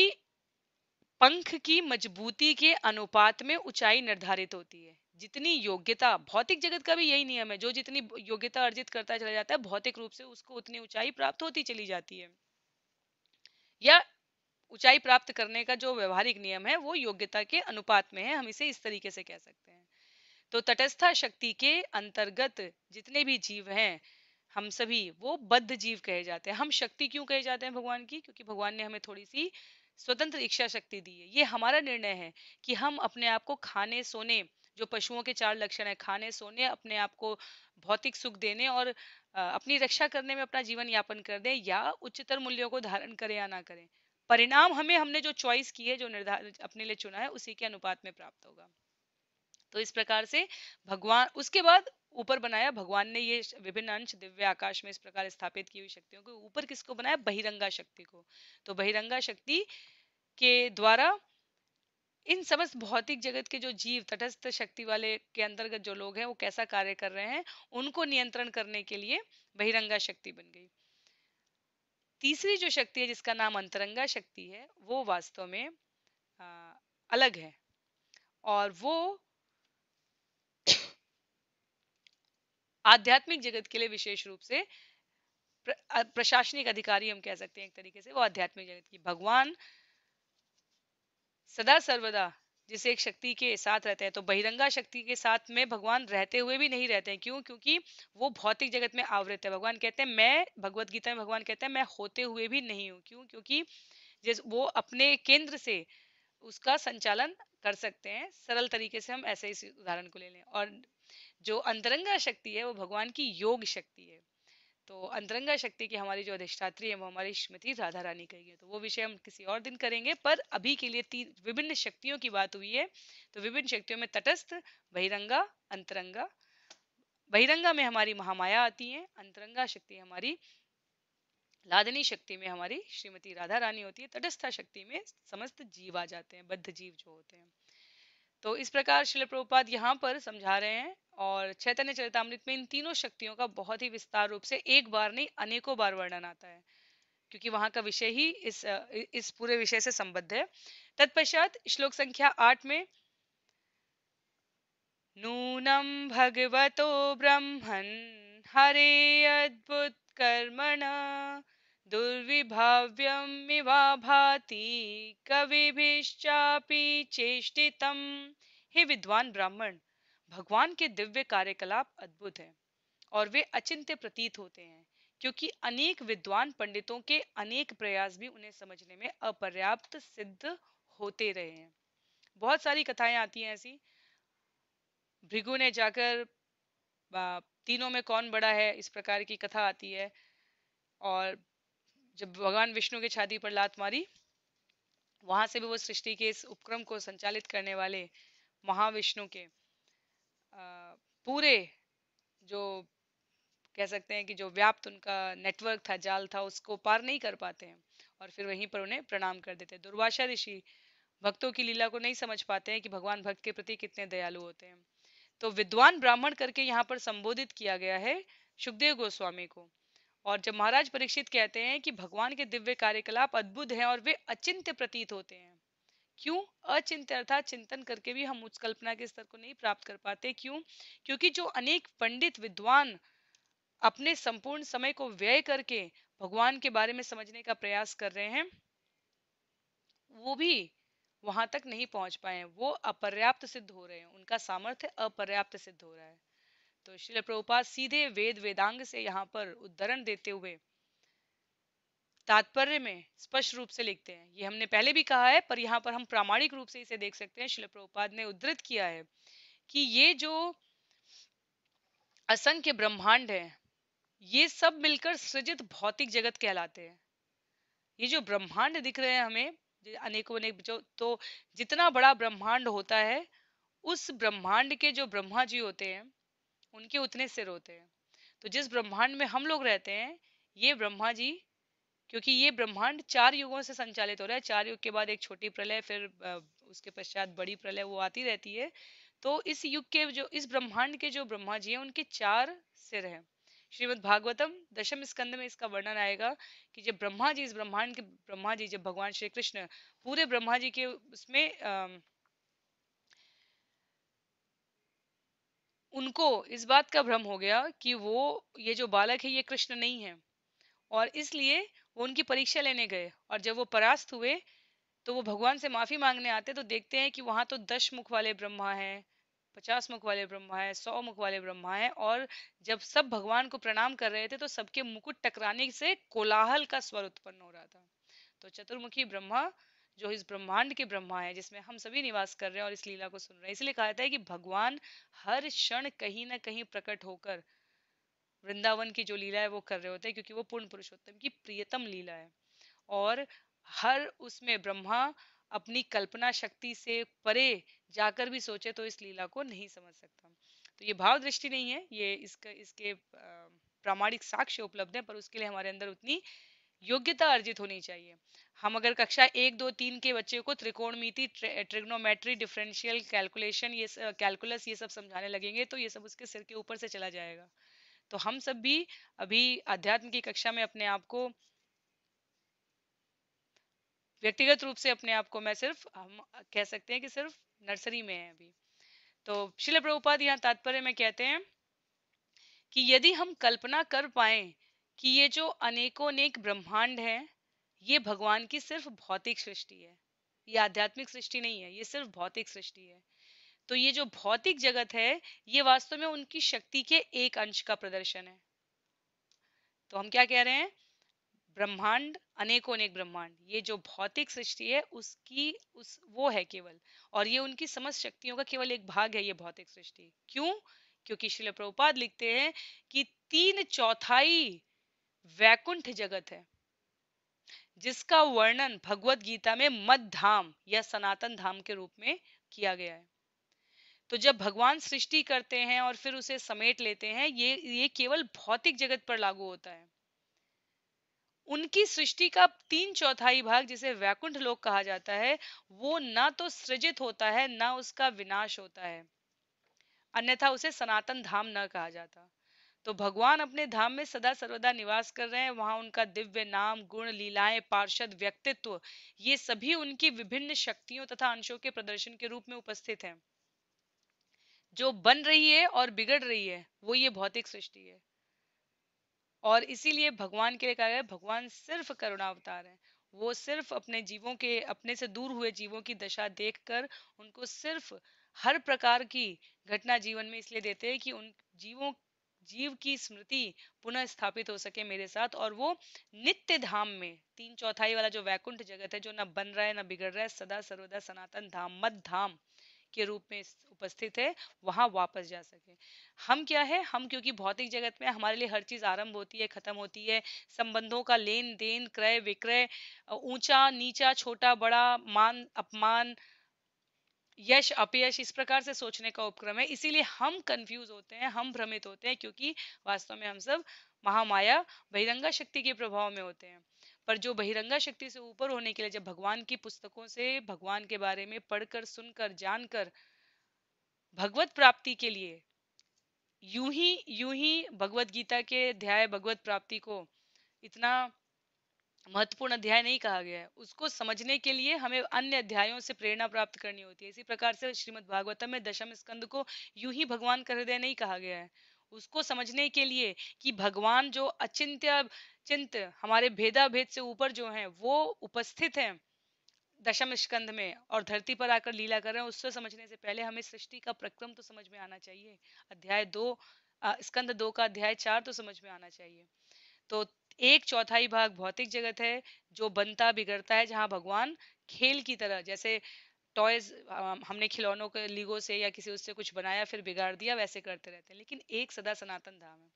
A: पंख की मजबूती के अनुपात में ऊंचाई निर्धारित होती है जितनी योग्यता भौतिक जगत का भी यही नियम है जो जितनी योग्यता अर्जित करता चला जाता है भौतिक रूप से उसको उतनी ऊंचाई प्राप्त होती चली जाती है या ऊंचाई प्राप्त करने का जो व्यवहारिक नियम है वो योग्यता के अनुपात में है हम इसे इस तरीके से कह सकते हैं तो तटस्था शक्ति के अंतर्गत जितने भी जीव हैं हम सभी वो बद्ध जीव कहे जाते हैं हम शक्ति क्यों कहे जाते हैं भगवान की क्योंकि भगवान ने हमें थोड़ी सी स्वतंत्र इच्छा शक्ति दी है ये हमारा निर्णय है कि हम अपने आप को खाने सोने जो पशुओं के चार लक्षण है खाने सोने अपने आप को भौतिक सुख देने और अपनी रक्षा करने में अपना जीवन यापन कर दें या उच्चतर मूल्यों को धारण करें या ना करें परिणाम हमें हमने जो चॉइस की है जो निर्धारित अपने लिए चुना है उसी के अनुपात में प्राप्त होगा तो इस प्रकार से भगवान उसके बाद ऊपर बनाया भगवान ने ये विभिन्न अंश दिव्य आकाश में इस प्रकार स्थापित की हुई शक्तियों को ऊपर किसको बनाया बहिरंगा शक्ति को तो बहिरंगा शक्ति के द्वारा इन समस्त भौतिक जगत के जो जीव तटस्थ शक्ति वाले के अंतर्गत जो लोग हैं वो कैसा कार्य कर रहे हैं उनको नियंत्रण करने के लिए बहिरंगा शक्ति बन गई तीसरी जो शक्ति है जिसका नाम अंतरंगा शक्ति है वो वास्तव में आ, अलग है और वो आध्यात्मिक जगत के लिए विशेष रूप से प्र, प्रशासनिक अधिकारी हम कह सकते हैं एक तरीके से वो आध्यात्मिक जगत की भगवान सदा सर्वदा जिसे एक शक्ति के साथ रहते हैं तो बहिरंगा शक्ति के साथ में भगवान रहते हुए भी नहीं रहते हैं क्यों क्योंकि वो भौतिक जगत में आवृत है भगवान कहते हैं मैं भगवत गीता में भगवान कहते हैं मैं होते हुए भी नहीं हूँ क्यों क्योंकि जिस वो अपने केंद्र से उसका संचालन कर सकते हैं सरल तरीके से हम ऐसे इस उदाहरण को ले लें और जो अंतरंगा शक्ति है वो भगवान की योग शक्ति है तो अंतरंगा शक्ति की हमारी जो अधिष्ठात्री है वो हमारी श्रीमती राधा रानी कही है तो वो विषय हम किसी और दिन करेंगे पर अभी के लिए तीन विभिन्न शक्तियों की बात हुई है तो विभिन्न शक्तियों में तटस्थ बहिरंगा अंतरंगा बहिरंगा में हमारी महामाया आती है अंतरंगा शक्ति हमारी लादनी शक्ति में हमारी श्रीमती राधा रानी होती है तटस्था शक्ति में समस्त जीव आ जाते हैं बद्ध जीव जो होते हैं तो इस प्रकार शिल प्रभुपाद यहाँ पर समझा रहे हैं और चैतन्य चरितमृत में इन तीनों शक्तियों का बहुत ही विस्तार रूप से एक बार नहीं अनेकों बार वर्णन आता है क्योंकि वहां का विषय ही इस इस पूरे विषय से संबद्ध है तत्पश्चात श्लोक संख्या आठ में नूनम भगवतो ब्रह्म हरे अद्भुत कर्मण दुर्विभाव्यम इवा भाति कविभिश्चापि चेष्टितम हे विद्वान ब्राह्मण भगवान के दिव्य कार्यकलाप अद्भुत है और वे अचिंत्य प्रतीत होते हैं क्योंकि अनेक विद्वान पंडितों के अनेक प्रयास भी उन्हें समझने में अपर्याप्त सिद्ध होते रहे हैं बहुत सारी कथाएं आती हैं ऐसी भृगु ने जाकर तीनों में कौन बड़ा है इस प्रकार की कथा आती है और जब भगवान विष्णु के छाती पर लात मारी वहां से भी वो सृष्टि के इस उपक्रम को संचालित करने वाले महाविष्णु के पूरे जो कह सकते हैं कि जो व्याप्त उनका नेटवर्क था जाल था उसको पार नहीं कर पाते हैं और फिर वहीं पर उन्हें प्रणाम कर देते हैं दुर्वाशा ऋषि भक्तों की लीला को नहीं समझ पाते हैं कि भगवान भक्त के प्रति कितने दयालु होते हैं तो विद्वान ब्राह्मण करके यहाँ पर संबोधित किया गया है सुखदेव गोस्वामी को और जब महाराज परीक्षित कहते हैं कि भगवान के दिव्य कार्यकलाप अद्भुत हैं और वे अचिंत्य प्रतीत होते हैं क्यों अचिंत्य अर्थात चिंतन करके भी हम उस कल्पना के स्तर को नहीं प्राप्त कर पाते क्यों क्योंकि जो अनेक पंडित विद्वान अपने संपूर्ण समय को व्यय करके भगवान के बारे में समझने का प्रयास कर रहे हैं वो भी वहां तक नहीं पहुंच पाए हैं वो अपर्याप्त सिद्ध हो रहे हैं उनका सामर्थ्य अपर्याप्त सिद्ध हो रहा है तो श्री प्रभुपाद सीधे वेद वेदांग से यहाँ पर उद्धरण देते हुए तात्पर्य में स्पष्ट रूप से लिखते हैं ये हमने पहले भी कहा है पर यहाँ पर हम प्रामाणिक रूप से इसे देख सकते हैं शिलप्रोपाद ने उद्धृत किया है कि ये जो असंख्य ब्रह्मांड है ये सब मिलकर सृजित भौतिक जगत कहलाते हैं ये जो ब्रह्मांड दिख रहे हैं हमें अनेकों अनेक जो तो जितना बड़ा ब्रह्मांड होता है उस ब्रह्मांड के जो ब्रह्मा जी होते हैं उनके उतने सिर होते हैं तो जिस ब्रह्मांड में हम लोग रहते हैं ये ब्रह्मा जी क्योंकि ये ब्रह्मांड चार युगों से संचालित हो रहा है चार युग के बाद एक छोटी प्रलय फिर उसके पश्चात बड़ी प्रलय वो आती रहती है तो इस युग के जो इस ब्रह्मांड के जो ब्रह्मा जी हैं उनके चार सिर हैं श्रीमद् भागवतम दशम स्कंद में इसका वर्णन आएगा कि जब ब्रह्मा जी इस ब्रह्मांड के ब्रह्मा जी जब भगवान श्री कृष्ण पूरे ब्रह्मा जी के उसमें उनको इस बात का भ्रम हो गया कि वो ये जो बालक है ये कृष्ण नहीं है और इसलिए वो उनकी परीक्षा लेने गए और जब वो परास्त हुए तो वो भगवान से माफ़ी मांगने आते तो देखते हैं कि वहां तो दस मुख वाले ब्रह्मा है पचास मुख वाले ब्रह्मा है सौ मुख वाले ब्रह्मा है और जब सब भगवान को प्रणाम कर रहे थे तो सबके मुकुट टकराने से कोलाहल का स्वर उत्पन्न हो रहा था तो चतुर्मुखी ब्रह्मा जो इस ब्रह्मांड के ब्रह्मा है जिसमें हम सभी निवास कर रहे हैं और इस लीला को सुन रहे हैं इसलिए कहा जाता है कि भगवान हर क्षण कहीं ना कहीं प्रकट होकर वृंदावन की जो लीला है वो कर रहे होते हैं क्योंकि वो पूर्ण पुरुषोत्तम की प्रियतम लीला है और हर उसमें ब्रह्मा अपनी कल्पना शक्ति से परे जाकर भी सोचे तो इस लीला को नहीं समझ सकता तो ये भाव दृष्टि नहीं है ये इसके इसके प्रामाणिक साक्ष्य उपलब्ध है पर उसके लिए हमारे अंदर उतनी योग्यता अर्जित होनी चाहिए हम अगर कक्षा एक दो तीन के बच्चे को मीति ट्रिग्नोमेट्री डिफरेंशियल कैलकुलेशन ये कैलकुलस ये सब समझाने लगेंगे तो ये सब उसके सिर के ऊपर से चला जाएगा तो हम सब भी अभी अध्यात्म की कक्षा में अपने आप को व्यक्तिगत रूप से अपने आप को मैं सिर्फ हम कह सकते हैं कि सिर्फ नर्सरी में है अभी तो शिल प्रभुपाद यहाँ तात्पर्य में कहते हैं कि यदि हम कल्पना कर पाए कि ये जो अनेकों नेक ब्रह्मांड है ये भगवान की सिर्फ भौतिक सृष्टि है ये आध्यात्मिक सृष्टि नहीं है ये सिर्फ भौतिक सृष्टि है तो ये जो भौतिक जगत है ये वास्तव में उनकी शक्ति के एक अंश का प्रदर्शन है तो हम क्या कह रहे हैं ब्रह्मांड अनेकों अनेक ब्रह्मांड ये जो भौतिक सृष्टि है उसकी उस वो है केवल और ये उनकी समस्त शक्तियों का केवल एक भाग है ये भौतिक सृष्टि क्यों क्योंकि श्रील प्रभुपाद लिखते हैं कि तीन चौथाई वैकुंठ जगत है जिसका वर्णन भगवत गीता में मत धाम या सनातन धाम के रूप में किया गया है तो जब भगवान सृष्टि करते हैं और फिर उसे समेट लेते हैं ये ये केवल भौतिक जगत पर लागू होता है उनकी सृष्टि का तीन चौथाई भाग जिसे वैकुंठ लोक कहा जाता है वो ना तो सृजित होता है ना उसका विनाश होता है अन्यथा उसे सनातन धाम न कहा जाता तो भगवान अपने धाम में सदा सर्वदा निवास कर रहे हैं वहां उनका दिव्य नाम गुण लीलाएं पार्षद व्यक्तित्व ये सभी उनकी विभिन्न शक्तियों तथा अंशों के प्रदर्शन के रूप में उपस्थित हैं जो बन रही है और बिगड़ रही है वो ये भौतिक सृष्टि है और इसीलिए भगवान के लिए कहा गया भगवान सिर्फ करुणा अवतार है वो सिर्फ अपने जीवों के अपने से दूर हुए जीवों की दशा देखकर उनको सिर्फ हर प्रकार की घटना जीवन में इसलिए देते हैं कि उन जीवों जीव की स्मृति पुनः स्थापित हो सके मेरे साथ और वो नित्य धाम में तीन चौथाई वाला जो वैकुंठ जगत है जो ना बन रहा है ना बिगड़ रहा है सदा सर्वदा सनातन धाम मत धाम के रूप में उपस्थित है वहाँ वापस जा सके हम क्या है हम क्योंकि भौतिक जगत में हमारे लिए हर चीज़ आरंभ होती है ख़त्म होती है संबंधों का लेन देन क्रय विक्रय ऊंचा नीचा छोटा बड़ा मान अपमान यश अपयश इस प्रकार से सोचने का उपक्रम है इसीलिए हम कंफ्यूज होते हैं हम भ्रमित होते हैं क्योंकि वास्तव में हम सब महामाया बहिरंगा शक्ति के प्रभाव में होते हैं पर जो बहिरंगा शक्ति से ऊपर होने के लिए जब भगवान की पुस्तकों से भगवान के बारे में पढ़कर सुनकर जानकर भगवत प्राप्ति के लिए यूं ही यूं ही भगवत गीता के अध्याय भगवत प्राप्ति को इतना महत्वपूर्ण अध्याय नहीं कहा गया है उसको समझने के लिए हमें अन्य अध्यायों से प्रेरणा प्राप्त करनी होती है इसी प्रकार से श्रीमद् भागवतम में दशम स्कंद को यूं ही भगवान का हृदय नहीं कहा गया है उसको समझने के लिए कि भगवान जो अचिंत्य चिंत हमारे भेदा भेद से ऊपर जो हैं वो उपस्थित हैं दशम स्कंध में और धरती पर आकर लीला कर रहे हैं उससे समझने से पहले हमें सृष्टि का प्रक्रम तो समझ में आना चाहिए अध्याय दो स्कंध दो का अध्याय चार तो समझ में आना चाहिए तो एक चौथाई भाग भौतिक जगत है जो बनता बिगड़ता है जहाँ भगवान खेल की तरह जैसे टॉयज um, हमने खिलौनों के लीगो से या किसी उससे कुछ बनाया फिर बिगाड़ दिया वैसे करते रहते हैं लेकिन एक सदा सनातन धाम है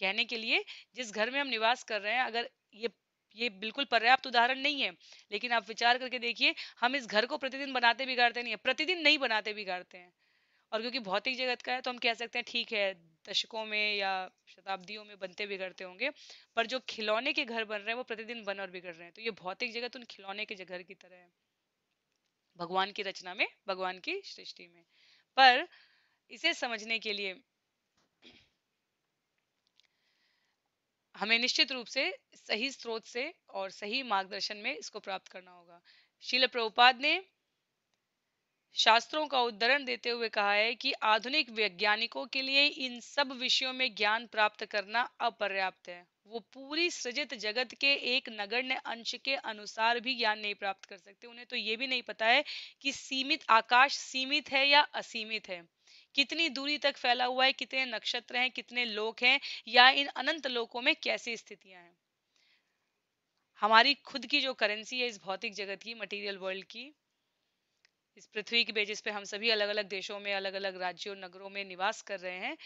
A: कहने के लिए जिस घर में हम निवास कर रहे हैं अगर ये ये बिल्कुल पर्याप्त उदाहरण नहीं है लेकिन आप विचार करके देखिए हम इस घर को प्रतिदिन बनाते बिगाड़ते नहीं है प्रतिदिन नहीं बनाते बिगाड़ते हैं और क्योंकि भौतिक जगत का है तो हम कह सकते हैं ठीक है दशकों में या शताब्दियों में बनते बिगड़ते होंगे पर जो खिलौने के घर बन रहे हैं वो प्रतिदिन बन और बिगड़ रहे हैं तो ये भौतिक जगत उन खिलौने के घर की तरह है भगवान की रचना में भगवान की सृष्टि में पर इसे समझने के लिए हमें निश्चित रूप से सही स्रोत से और सही मार्गदर्शन में इसको प्राप्त करना होगा शिल प्रभुपाद ने शास्त्रों का उदाहरण देते हुए कहा है कि आधुनिक वैज्ञानिकों के लिए इन सब विषयों में ज्ञान प्राप्त करना अपर्याप्त है वो पूरी सृजित जगत के एक नगण्य अंश के अनुसार भी ज्ञान नहीं प्राप्त कर सकते उन्हें तो ये भी नहीं पता है कि सीमित आकाश सीमित है या असीमित है कितनी दूरी तक फैला हुआ है कितने नक्षत्र हैं कितने लोक हैं या इन अनंत लोकों में कैसी स्थितियां हैं हमारी खुद की जो करेंसी है इस भौतिक जगत की मटेरियल वर्ल्ड की इस पृथ्वी के बेजिस पे हम सभी अलग अलग देशों में अलग अलग राज्यों नगरों में निवास कर रहे हैं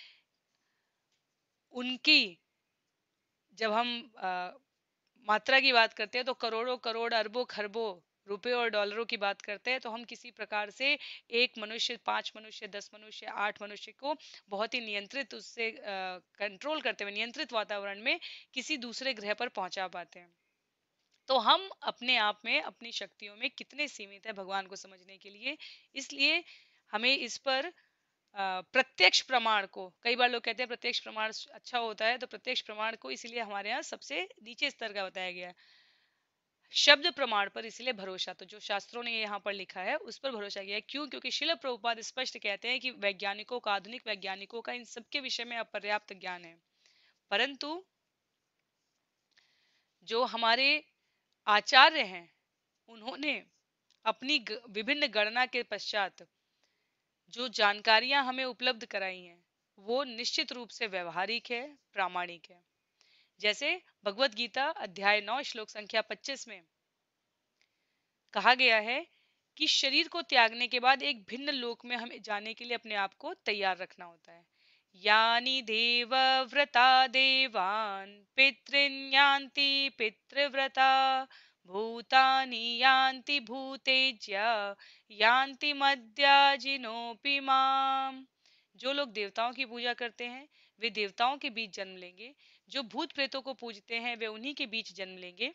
A: उनकी जब हम आ, मात्रा की बात करते हैं तो करोड़ों करोड़ अरबों खरबों रुपए और डॉलरों की बात करते हैं तो हम किसी प्रकार से एक मनुष्य पांच मनुष्य दस मनुष्य आठ मनुष्य को बहुत ही नियंत्रित उससे कंट्रोल करते हुए नियंत्रित वातावरण में किसी दूसरे ग्रह पर पहुंचा पाते हैं तो हम अपने आप में अपनी शक्तियों में कितने सीमित है भगवान को समझने के लिए इसलिए हमें इस पर प्रत्यक्ष प्रमाण को कई बार लोग कहते हैं प्रत्यक्ष प्रमाण अच्छा होता है तो प्रत्यक्ष प्रमाण को इसलिए हमारे यहाँ सबसे नीचे स्तर का बताया गया शब्द प्रमाण पर इसलिए भरोसा तो जो शास्त्रों ने यहाँ पर लिखा है उस पर भरोसा किया क्यों क्योंकि शिल प्रभुपाद स्पष्ट कहते हैं कि वैज्ञानिकों का आधुनिक वैज्ञानिकों का इन सबके विषय में अपर्याप्त ज्ञान है परंतु जो हमारे आचार्य हैं उन्होंने अपनी विभिन्न गणना के पश्चात जो जानकारियां हमें उपलब्ध कराई हैं वो निश्चित रूप से व्यवहारिक है प्रामाणिक है जैसे भगवत गीता अध्याय नौ श्लोक संख्या पच्चीस में कहा गया है कि शरीर को त्यागने के बाद एक भिन्न लोक में हमें जाने के लिए अपने आप को तैयार रखना होता है यानी देव व्रता देवान पितृन पितृव्रता भूतानि यान्ति भूतेज्य यान्ति मद्याजिनोपि माम जो लोग देवताओं की पूजा करते हैं वे देवताओं के बीच जन्म लेंगे जो भूत प्रेतों को पूजते हैं वे उन्हीं के बीच जन्म लेंगे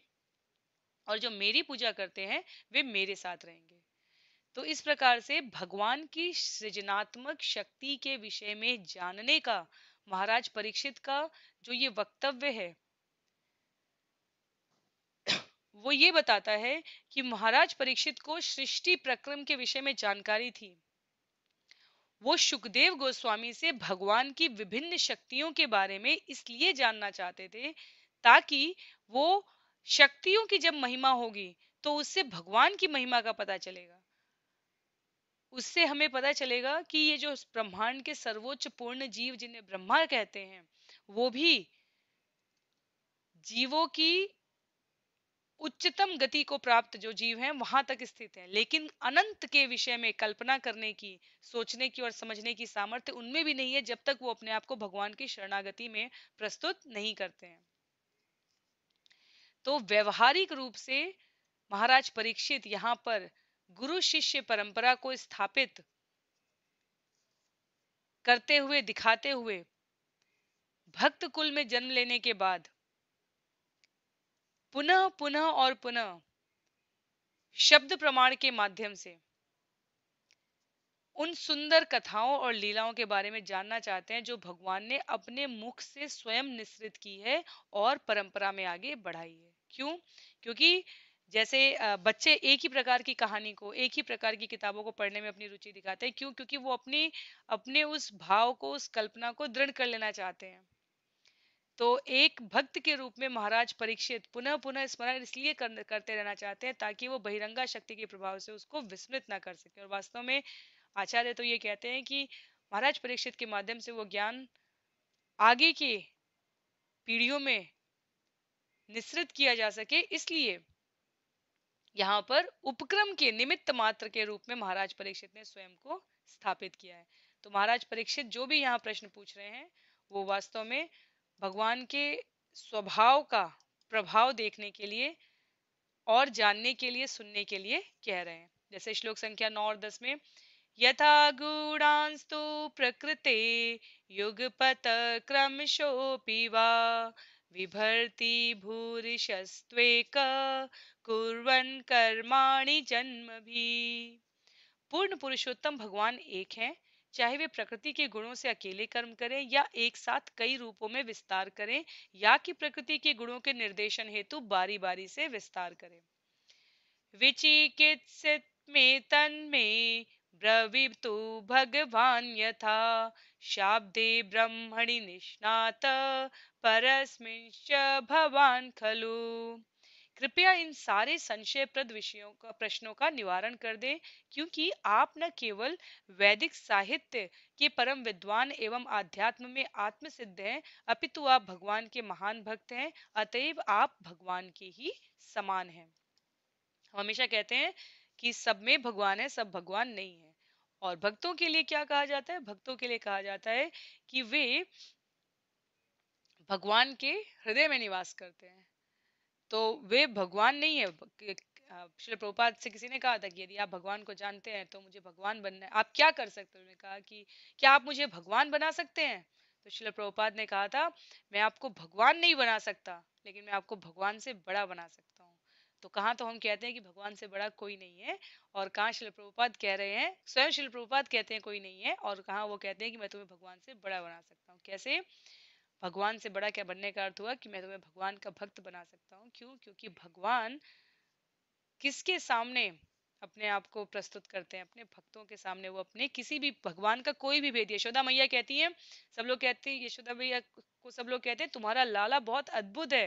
A: और जो मेरी पूजा करते हैं वे मेरे साथ रहेंगे तो इस प्रकार से भगवान की सृजनात्मक शक्ति के विषय में जानने का महाराज परीक्षित का जो ये वक्तव्य है वो ये बताता है कि महाराज परीक्षित को सृष्टि प्रक्रम के विषय में जानकारी थी वो सुखदेव गोस्वामी से भगवान की विभिन्न शक्तियों के बारे में इसलिए जानना चाहते थे ताकि वो शक्तियों की जब महिमा होगी तो उससे भगवान की महिमा का पता चलेगा उससे हमें पता चलेगा कि ये जो ब्रह्मांड के सर्वोच्च पूर्ण जीव जिन्हें ब्रह्मा कहते हैं वो भी जीवों की उच्चतम गति को प्राप्त जो जीव हैं वहां तक स्थित हैं लेकिन अनंत के विषय में कल्पना करने की सोचने की और समझने की सामर्थ्य उनमें भी नहीं है जब तक वो अपने आप को भगवान की शरणागति में प्रस्तुत नहीं करते हैं तो व्यवहारिक रूप से महाराज परीक्षित यहाँ पर गुरु शिष्य परंपरा को स्थापित करते हुए दिखाते हुए भक्त कुल में जन्म लेने के बाद पुनः पुनः और पुनः शब्द प्रमाण के माध्यम से उन सुंदर कथाओं और लीलाओं के बारे में जानना चाहते हैं जो भगवान ने अपने मुख से स्वयं निश्रित की है और परंपरा में आगे बढ़ाई है क्यों क्योंकि जैसे बच्चे एक ही प्रकार की कहानी को एक ही प्रकार की किताबों को पढ़ने में अपनी रुचि दिखाते हैं क्यों क्योंकि वो अपनी अपने उस भाव को उस कल्पना को दृढ़ कर लेना चाहते हैं तो एक भक्त के रूप में महाराज परीक्षित पुनः पुनः स्मरण इसलिए कर, करते रहना चाहते हैं ताकि वो बहिरंगा शक्ति के प्रभाव से उसको विस्मृत ना कर सके और वास्तव में आचार्य तो ये कहते हैं कि महाराज परीक्षित के माध्यम से वो ज्ञान आगे की पीढ़ियों में निश्रित किया जा सके इसलिए यहाँ पर उपक्रम के निमित्त मात्र के रूप में महाराज परीक्षित ने स्वयं को स्थापित किया है तो महाराज परीक्षित जो भी यहाँ प्रश्न पूछ रहे हैं वो वास्तव में भगवान के स्वभाव का प्रभाव देखने के लिए और जानने के लिए सुनने के लिए कह रहे हैं जैसे श्लोक संख्या नौ और दस में यथा गुणांस्तु प्रकृति युगपत क्रम वा बिभर्ति भूरिशस्त्वेक कुर्वन् कर्माणि जन्म भी पूर्ण पुरुषोत्तम भगवान एक हैं चाहे वे प्रकृति के गुणों से अकेले कर्म करें या एक साथ कई रूपों में विस्तार करें या कि प्रकृति के गुणों के निर्देशन हेतु बारी बारी से विस्तार करें विचिकित्सित में तन में ब्रवीतु भगवान यथा शाब्दे ब्रह्मणि निष्णात परस्मिंश्च भवान खलु कृपया इन सारे संशयप्रद विषयों का प्रश्नों का निवारण कर दें क्योंकि आप न केवल वैदिक साहित्य के परम विद्वान एवं आध्यात्म में आत्म सिद्ध हैं अपितु आप भगवान के महान भक्त हैं अतएव आप भगवान के ही समान हैं हमेशा कहते हैं कि सब में भगवान है सब भगवान नहीं है और भक्तों के लिए क्या कहा जाता है भक्तों के लिए कहा जाता है कि वे भगवान के हृदय में निवास करते हैं तो वे भगवान नहीं है श्री प्रभुपाद से किसी ने कहा था कि यदि आप भगवान को जानते हैं तो मुझे भगवान बनना है आप क्या कर सकते हो उन्होंने कहा कि क्या आप मुझे भगवान बना सकते हैं तो श्री प्रभुपाद ने कहा था मैं आपको भगवान नहीं बना सकता लेकिन मैं आपको भगवान से बड़ा बना सकता हूँ तो कहाँ तो हम कहते हैं कि भगवान से बड़ा कोई नहीं है और कहाँ शिल प्रभुपाद कह रहे हैं स्वयं शिल प्रभुपाद कहते हैं कोई नहीं है और कहाँ वो कहते हैं कि मैं तुम्हें भगवान से बड़ा बना सकता हूँ कैसे भगवान से बड़ा क्या बनने का अर्थ हुआ कि मैं तुम्हें भगवान का भक्त बना सकता हूँ क्यों क्योंकि भगवान किसके सामने अपने आप को प्रस्तुत करते हैं अपने भक्तों के सामने वो अपने किसी भी भगवान का कोई भी भेद यशोदा मैया कहती है सब लोग कहते हैं यशोदा मैया को सब लोग कहते हैं तुम्हारा लाला बहुत अद्भुत है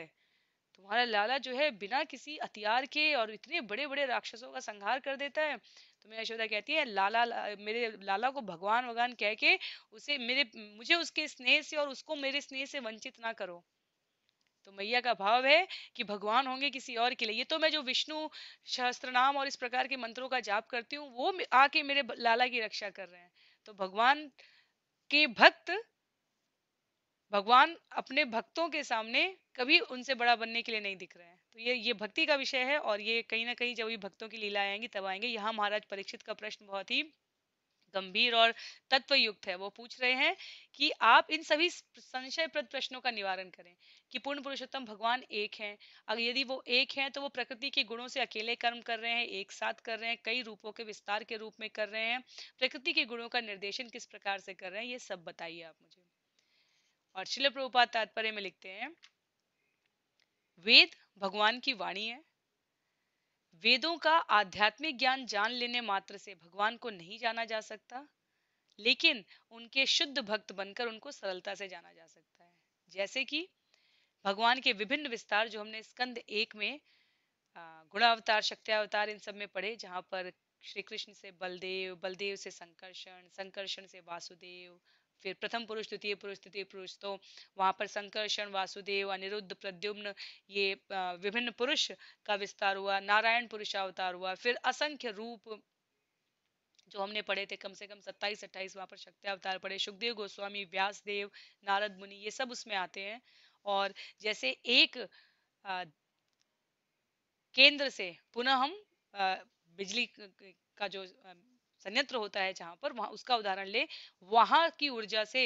A: तुम्हारा लाला जो है बिना किसी हथियार के और इतने बड़े बड़े राक्षसों का संहार कर देता है तो मैं यशोदा कहती है लाला ला, मेरे लाला को भगवान भगवान कह के उसे मेरे मुझे उसके स्नेह से और उसको मेरे स्नेह से वंचित ना करो तो मैया का भाव है कि भगवान होंगे किसी और के लिए ये तो मैं जो विष्णु सहस्त्र नाम और इस प्रकार के मंत्रों का जाप करती हूँ वो आके मेरे लाला की रक्षा कर रहे हैं तो भगवान के भक्त भगवान अपने भक्तों के सामने कभी उनसे बड़ा बनने के लिए नहीं दिख रहे हैं तो ये ये भक्ति का विषय है और ये कहीं ना कहीं जब ये भक्तों की लीला आएंगी तब आएंगे यहाँ महाराज परीक्षित का प्रश्न बहुत ही गंभीर और तत्व युक्त है वो पूछ रहे हैं कि आप इन सभी संशयप्रद प्रश्नों का निवारण करें कि पूर्ण पुरुषोत्तम भगवान एक हैं अगर यदि वो एक हैं तो वो प्रकृति के गुणों से अकेले कर्म कर रहे हैं एक साथ कर रहे हैं कई रूपों के विस्तार के रूप में कर रहे हैं प्रकृति के गुणों का निर्देशन किस प्रकार से कर रहे हैं ये सब बताइए आप मुझे और शिल प्रभुपात तात्पर्य में लिखते हैं वेद भगवान की वाणी है वेदों का आध्यात्मिक ज्ञान जान लेने मात्र से भगवान को नहीं जाना जा सकता लेकिन उनके शुद्ध भक्त बनकर उनको सरलता से जाना जा सकता है जैसे कि भगवान के विभिन्न विस्तार जो हमने स्कंद एक में गुणावतार शक्त्यावतार इन सब में पढ़े जहाँ पर श्री कृष्ण से बलदेव बलदेव से संकर्षण संकर्षण से वासुदेव फिर प्रथम पुरुष द्वितीय पुरुष तृतीय पुरुष तो वहाँ पर संकर्षण वासुदेव अनिरुद्ध प्रद्युम्न ये विभिन्न पुरुष का विस्तार हुआ नारायण पुरुष अवतार हुआ फिर असंख्य रूप जो हमने पढ़े थे कम से कम सत्ताईस अट्ठाईस वहाँ पर शक्ति अवतार पढ़े सुखदेव गोस्वामी व्यास देव नारद मुनि ये सब उसमें आते हैं और जैसे एक केंद्र से पुनः हम बिजली का जो संयंत्र होता है जहां पर वहां उसका उदाहरण ले वहां की ऊर्जा से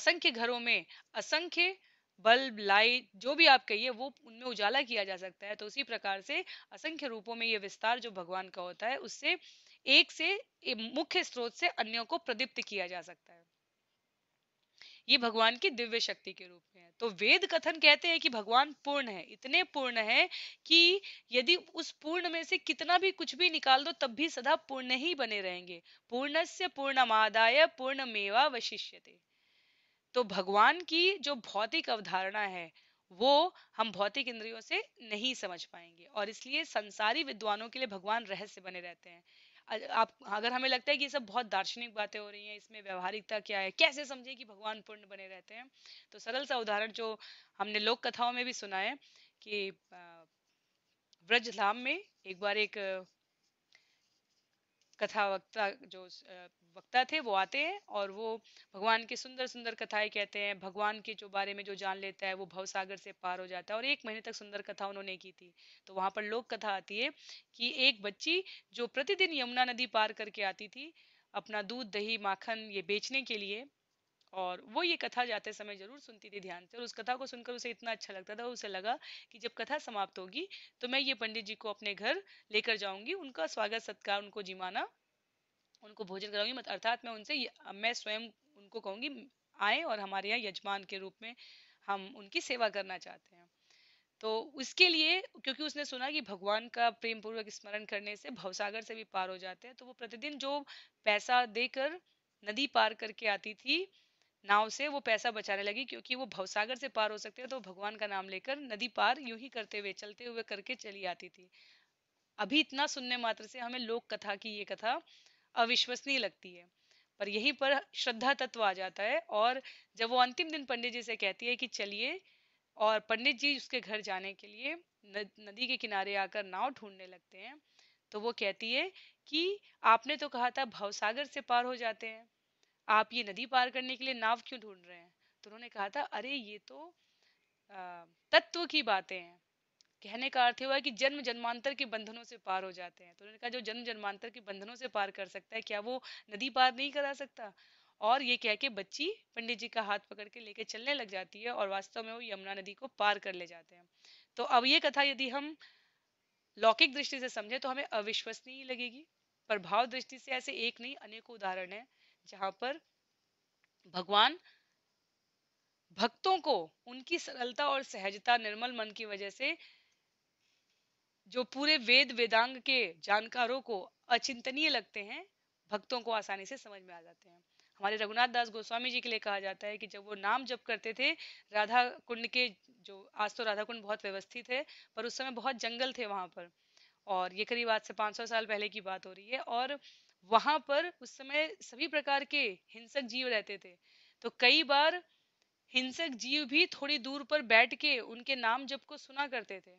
A: असंख्य घरों में असंख्य बल्ब लाइट जो भी आप कहिए वो उनमें उजाला किया जा सकता है तो उसी प्रकार से असंख्य रूपों में ये विस्तार जो भगवान का होता है उससे एक से मुख्य स्रोत से अन्यों को प्रदीप्त किया जा सकता है ये भगवान की दिव्य शक्ति के रूप में है तो वेद कथन कहते हैं कि भगवान पूर्ण है इतने पूर्ण है कि यदि उस पूर्ण में से कितना भी कुछ भी निकाल दो तब भी सदा पूर्ण ही बने रहेंगे पूर्णस्य पूर्णमादाय पूर्णमेवा वशिष्यते तो भगवान की जो भौतिक अवधारणा है वो हम भौतिक इंद्रियों से नहीं समझ पाएंगे और इसलिए संसारी विद्वानों के लिए भगवान रहस्य बने रहते हैं आप अगर हमें लगता है कि ये सब बहुत दार्शनिक बातें हो रही हैं इसमें व्यवहारिकता क्या है कैसे समझे कि भगवान पूर्ण बने रहते हैं तो सरल सा उदाहरण जो हमने लोक कथाओं में भी सुना है कि ब्रजधाम में एक बार एक कथा वक्ता जो वक्ता थे वो आते हैं और वो भगवान की सुंदर सुंदर कथाएं कहते हैं भगवान के जो बारे में जो जान लेता है वो भवसागर से पार हो जाता है और एक महीने तक सुंदर कथा उन्होंने की थी तो वहां पर लोक कथा आती है कि एक बच्ची जो प्रतिदिन यमुना नदी पार करके आती थी अपना दूध दही माखन ये बेचने के लिए और वो ये कथा जाते समय जरूर सुनती थी ध्यान से और उस कथा को सुनकर उसे इतना अच्छा लगता था उसे लगा कि जब कथा समाप्त होगी तो मैं ये पंडित जी को अपने घर लेकर जाऊंगी उनका स्वागत सत्कार उनको जिमाना उनको भोजन कराऊंगी मत अर्थात मैं उनसे मैं स्वयं उनको कहूंगी आए और हमारे यहाँ यजमान के रूप में हम उनकी सेवा करना चाहते हैं तो उसके लिए क्योंकि उसने सुना कि भगवान का प्रेम पूर्वक स्मरण करने से भवसागर से भी पार हो जाते हैं तो वो प्रतिदिन जो पैसा देकर नदी पार करके आती थी नाव से वो पैसा बचाने लगी क्योंकि वो भवसागर से पार हो सकते हैं तो भगवान का नाम लेकर नदी पार यूं ही करते हुए चलते हुए करके चली आती थी अभी इतना सुनने मात्र से हमें लोक कथा की ये कथा अविश्वसनीय लगती है पर यहीं पर श्रद्धा तत्व आ जाता है और जब वो अंतिम दिन पंडित जी से कहती है कि चलिए और पंडित जी उसके घर जाने के लिए नदी के किनारे आकर नाव ढूंढने लगते हैं तो वो कहती है कि आपने तो कहा था भवसागर से पार हो जाते हैं आप ये नदी पार करने के लिए नाव क्यों ढूंढ रहे हैं तो उन्होंने कहा था अरे ये तो तत्व की बातें हैं कहने का अर्थ हुआ कि जन्म जन्मांतर के बंधनों से पार हो जाते हैं तो उन्होंने कहा जो जन्म जन्मांतर के बंधनों से पार कर सकता है क्या वो नदी पार नहीं करा सकता और ये कह के बच्ची पंडित जी का हाथ पकड़ के लेके चलने लग जाती है और वास्तव में वो यमुना नदी को पार कर ले जाते हैं तो अब ये कथा यदि हम लौकिक दृष्टि से समझे तो हमें अविश्वसनीय लगेगी पर भाव दृष्टि से ऐसे एक नहीं अनेकों उदाहरण है जहां पर भगवान भक्तों को उनकी सरलता और सहजता निर्मल मन की वजह से जो पूरे वेद वेदांग के जानकारों को अचिंतनीय लगते हैं भक्तों को आसानी से समझ में आ जाते हैं हमारे रघुनाथ दास गोस्वामी जी के लिए कहा जाता है कि जब वो नाम जप करते थे राधा कुंड के जो आज तो राधा कुंड बहुत व्यवस्थित है पर उस समय बहुत जंगल थे वहां पर और ये करीब आज से 500 साल पहले की बात हो रही है और वहां पर उस समय सभी प्रकार के हिंसक जीव रहते थे तो कई बार हिंसक जीव भी थोड़ी दूर पर बैठ के उनके नाम जप को सुना करते थे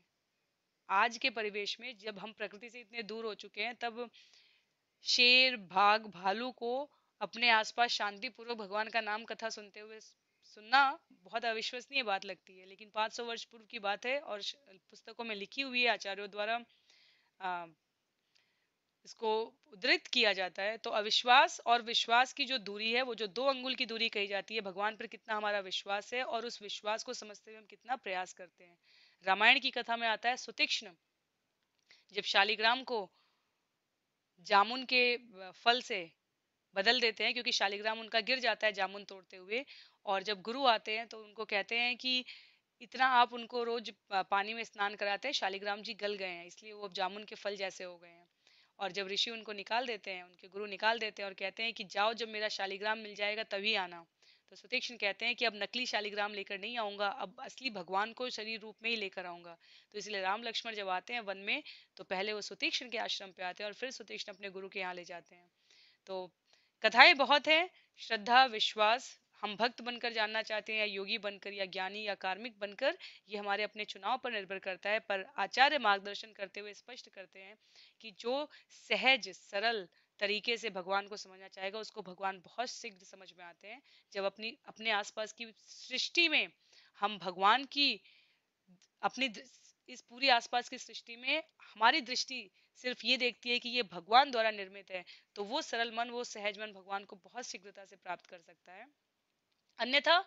A: आज के परिवेश में जब हम प्रकृति से इतने दूर हो चुके हैं तब शेर भाग भालू को अपने आसपास शांतिपूर्वक भगवान का नाम कथा सुनते हुए सुनना बहुत अविश्वसनीय बात लगती है लेकिन 500 वर्ष पूर्व की बात है और पुस्तकों में लिखी हुई है आचार्यों द्वारा इसको उद्धृत किया जाता है तो अविश्वास और विश्वास की जो दूरी है वो जो दो अंगुल की दूरी कही जाती है भगवान पर कितना हमारा विश्वास है और उस विश्वास को समझते हुए हम कितना प्रयास करते हैं रामायण की कथा में आता है सुतीक्ष्ण जब शालिग्राम को जामुन के फल से बदल देते हैं क्योंकि शालिग्राम उनका गिर जाता है जामुन तोड़ते हुए और जब गुरु आते हैं तो उनको कहते हैं कि इतना आप उनको रोज पानी में स्नान कराते हैं शालिग्राम जी गल गए हैं इसलिए वो अब जामुन के फल जैसे हो गए हैं और जब ऋषि उनको निकाल देते हैं उनके गुरु निकाल देते हैं और कहते हैं कि जाओ जब मेरा शालिग्राम मिल जाएगा तभी आना तो सुतीक्षण कहते हैं कि अब नकली शालिग्राम लेकर नहीं आऊंगा अब असली भगवान को शरीर रूप में ही लेकर आऊंगा तो इसलिए राम लक्ष्मण जब आते हैं वन में तो पहले वो सुतीक्षण के आश्रम पे आते हैं और फिर सुतीक्षण अपने गुरु के यहाँ ले जाते हैं तो कथाएं बहुत है श्रद्धा विश्वास हम भक्त बनकर जानना चाहते हैं या योगी बनकर या ज्ञानी या कार्मिक बनकर ये हमारे अपने चुनाव पर निर्भर करता है पर आचार्य मार्गदर्शन करते हुए स्पष्ट करते हैं कि जो सहज सरल तरीके से भगवान को समझना चाहेगा उसको भगवान बहुत सिद्ध समझ में आते हैं जब अपनी अपने आसपास की सृष्टि में हम भगवान की अपनी इस पूरी आसपास की सृष्टि में हमारी दृष्टि सिर्फ ये देखती है कि ये भगवान द्वारा निर्मित है तो वो सरल मन वो सहज मन भगवान को बहुत शीघ्रता से प्राप्त कर सकता है अन्यथा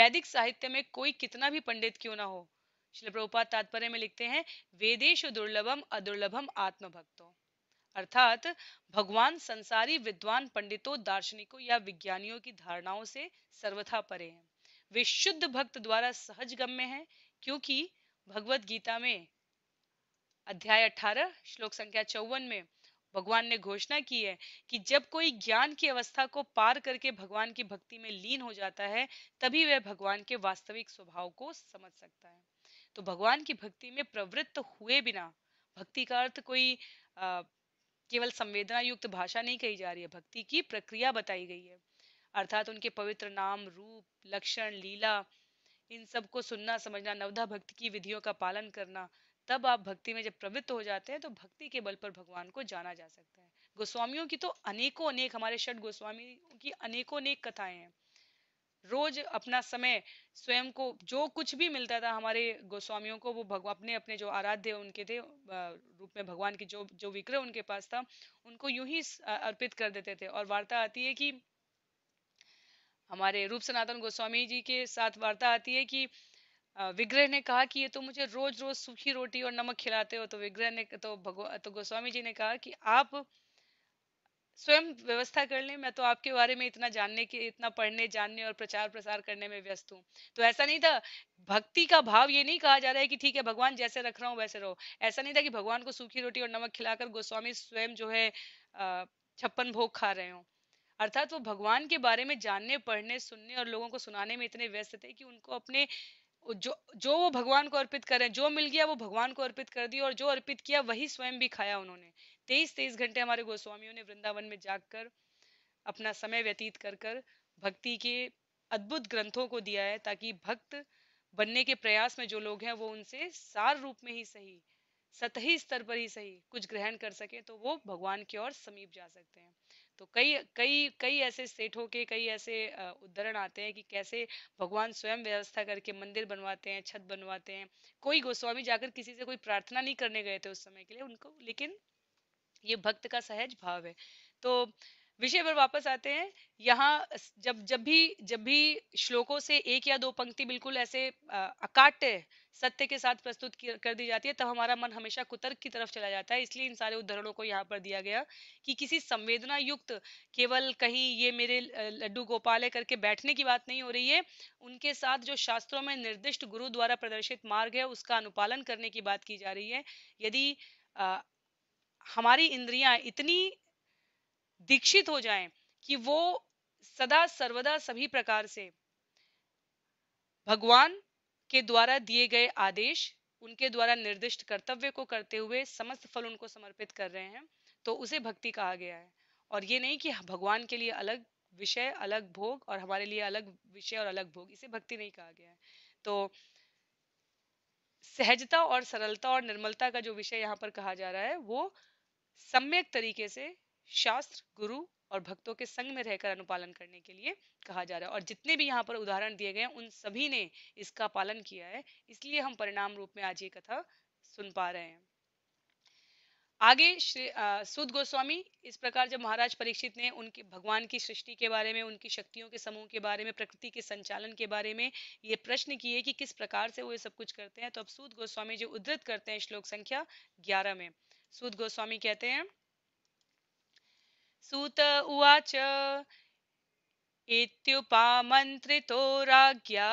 A: वैदिक साहित्य में कोई कितना भी पंडित क्यों ना हो शिल प्रभुपाद तात्पर्य में लिखते हैं वेदेश दुर्लभम अदुर्लभम आत्मभक्तों अर्थात भगवान संसारी विद्वान पंडितों दार्शनिकों या विज्ञानियों की धारणाओं से सर्वथा परे हैं वे शुद्ध भक्त द्वारा सहज गम्य हैं क्योंकि भगवत गीता में अध्याय 18 श्लोक संख्या चौवन में भगवान ने घोषणा की है कि जब कोई ज्ञान की अवस्था को पार करके भगवान की भक्ति में लीन हो जाता है तभी वह भगवान के वास्तविक स्वभाव को समझ सकता है तो भगवान की भक्ति में प्रवृत्त हुए बिना भक्ति का अर्थ कोई आ, केवल संवेदना युक्त भाषा नहीं कही जा रही है भक्ति की प्रक्रिया बताई गई है अर्थात उनके पवित्र नाम रूप लक्षण लीला इन सबको सुनना समझना नवधा भक्ति की विधियों का पालन करना तब आप भक्ति में जब प्रवृत्त हो जाते हैं तो भक्ति के बल पर भगवान को जाना जा सकता है गोस्वामियों की तो अनेकों अनेक हमारे षट गोस्वामी की अनेकों अनेक कथाएं हैं रोज अपना समय स्वयं को जो कुछ भी मिलता था हमारे गोस्वामियों को वो भगवान अपने अपने जो आराध्य उनके थे रूप में भगवान की जो जो विक्रह उनके पास था उनको यूं ही अर्पित कर देते थे और वार्ता आती है कि हमारे रूप सनातन गोस्वामी जी के साथ वार्ता आती है कि विग्रह ने कहा कि ये तो मुझे रोज रोज सूखी रोटी और नमक खिलाते हो तो विग्रह ने तो भगवान तो गोस्वामी जी ने कहा कि आप स्वयं व्यवस्था कर लें मैं तो आपके बारे में इतना जानने के इतना पढ़ने जानने और प्रचार प्रसार करने में व्यस्त हूँ तो ऐसा नहीं था भक्ति का भाव ये नहीं कहा जा रहा है कि ठीक है भगवान जैसे रख रहा हूँ वैसे रहो ऐसा नहीं था कि भगवान को सूखी रोटी और नमक खिलाकर गोस्वामी स्वयं जो है छप्पन भोग खा रहे हो अर्थात वो भगवान के बारे में जानने पढ़ने सुनने और लोगों को सुनाने में इतने व्यस्त थे कि उनको अपने जो जो वो भगवान को अर्पित करें जो मिल गया वो भगवान को अर्पित कर दिया और जो अर्पित किया वही स्वयं भी खाया उन्होंने तेईस तेईस घंटे हमारे गोस्वामियों ने वृंदावन में जाकर अपना समय व्यतीत कर कर भक्ति के अद्भुत ग्रंथों को दिया है ताकि भक्त बनने के प्रयास में जो लोग हैं वो उनसे सार रूप में ही सही सतही स्तर पर ही सही कुछ ग्रहण कर सके तो वो भगवान की ओर समीप जा सकते हैं तो कई कई कई ऐसे सेठों के कई ऐसे उदाहरण आते हैं कि कैसे भगवान स्वयं व्यवस्था करके मंदिर बनवाते हैं छत बनवाते हैं कोई गोस्वामी जाकर किसी से कोई प्रार्थना नहीं करने गए थे उस समय के लिए उनको लेकिन ये भक्त का सहज भाव है तो विषय पर वापस आते हैं यहाँ जब जब भी जब भी श्लोकों से एक या दो पंक्ति बिल्कुल ऐसे अकाट्य सत्य के साथ प्रस्तुत कर दी जाती है तब हमारा मन हमेशा कुतर्क की तरफ चला जाता है इसलिए इन सारे उदाहरणों को यहाँ पर दिया गया कि किसी संवेदना युक्त केवल कहीं ये मेरे लड्डू गोपाल है करके बैठने की बात नहीं हो रही है उनके साथ जो शास्त्रों में निर्दिष्ट गुरु द्वारा प्रदर्शित मार्ग है उसका अनुपालन करने की बात की जा रही है यदि हमारी इंद्रियां इतनी दीक्षित हो जाएं कि वो सदा सर्वदा सभी प्रकार से भगवान के द्वारा दिए गए आदेश उनके द्वारा निर्दिष्ट कर्तव्य को करते हुए समस्त फल उनको समर्पित कर रहे हैं तो उसे भक्ति कहा गया है और ये नहीं कि भगवान के लिए अलग विषय अलग भोग और हमारे लिए अलग विषय और अलग भोग इसे भक्ति नहीं कहा गया है तो सहजता और सरलता और निर्मलता का जो विषय यहाँ पर कहा जा रहा है वो सम्यक तरीके से शास्त्र गुरु और भक्तों के संग में रहकर अनुपालन करने के लिए कहा जा रहा है और जितने भी यहाँ पर उदाहरण दिए गए हैं उन सभी ने इसका पालन किया है इसलिए हम परिणाम रूप में आज ये कथा सुन पा रहे हैं आगे सुद गोस्वामी इस प्रकार जब महाराज परीक्षित ने उनके भगवान की सृष्टि के बारे में उनकी शक्तियों के समूह के बारे में प्रकृति के संचालन के बारे में ये प्रश्न किए कि किस प्रकार से वो ये सब कुछ करते हैं तो अब सुद गोस्वामी जो उद्धृत करते हैं श्लोक संख्या ग्यारह में सूद गोस्वामी कहते हैं सूत उवाच इत्युपामन्त्रितो राज्ञा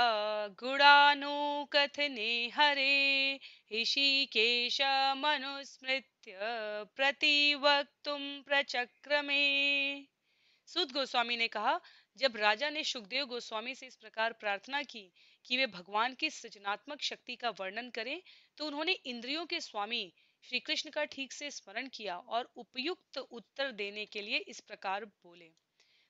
A: गुणानुकथने हरे ऋषिकेश मनुस्मृत्य प्रतिवक्तुं प्रचक्रमे सुद गोस्वामी ने कहा जब राजा ने सुखदेव गोस्वामी से इस प्रकार प्रार्थना की कि वे भगवान की सृजनात्मक शक्ति का वर्णन करें तो उन्होंने इंद्रियों के स्वामी श्री कृष्ण का ठीक से स्मरण किया और उपयुक्त उत्तर देने के लिए इस प्रकार बोले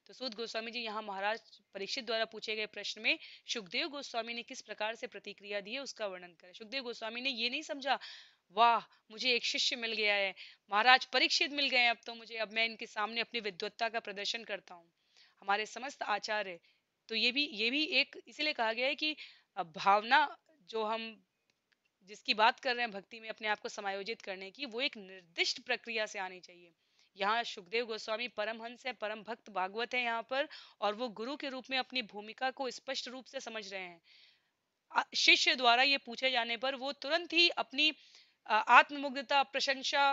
A: तो सूद गोस्वामी जी यहाँ महाराज परीक्षित द्वारा पूछे गए प्रश्न में सुखदेव गोस्वामी ने किस प्रकार से प्रतिक्रिया दी है उसका वर्णन करें सुखदेव गोस्वामी ने ये नहीं समझा वाह मुझे एक शिष्य मिल गया है महाराज परीक्षित मिल गए अब तो मुझे अब मैं इनके सामने अपनी विद्वत्ता का प्रदर्शन करता हूँ हमारे समस्त आचार्य तो ये भी ये भी एक इसीलिए कहा गया है कि भावना जो हम जिसकी बात कर रहे हैं भक्ति में अपने आप को समायोजित करने की वो एक निर्दिष्ट प्रक्रिया से आनी चाहिए यहाँ सुखदेव गोस्वामी परमहंस है परम भक्त भागवत है यहाँ पर और वो गुरु के रूप में अपनी भूमिका को स्पष्ट रूप से समझ रहे हैं शिष्य द्वारा ये पूछे जाने पर वो तुरंत ही अपनी आत्ममुग्धता प्रशंसा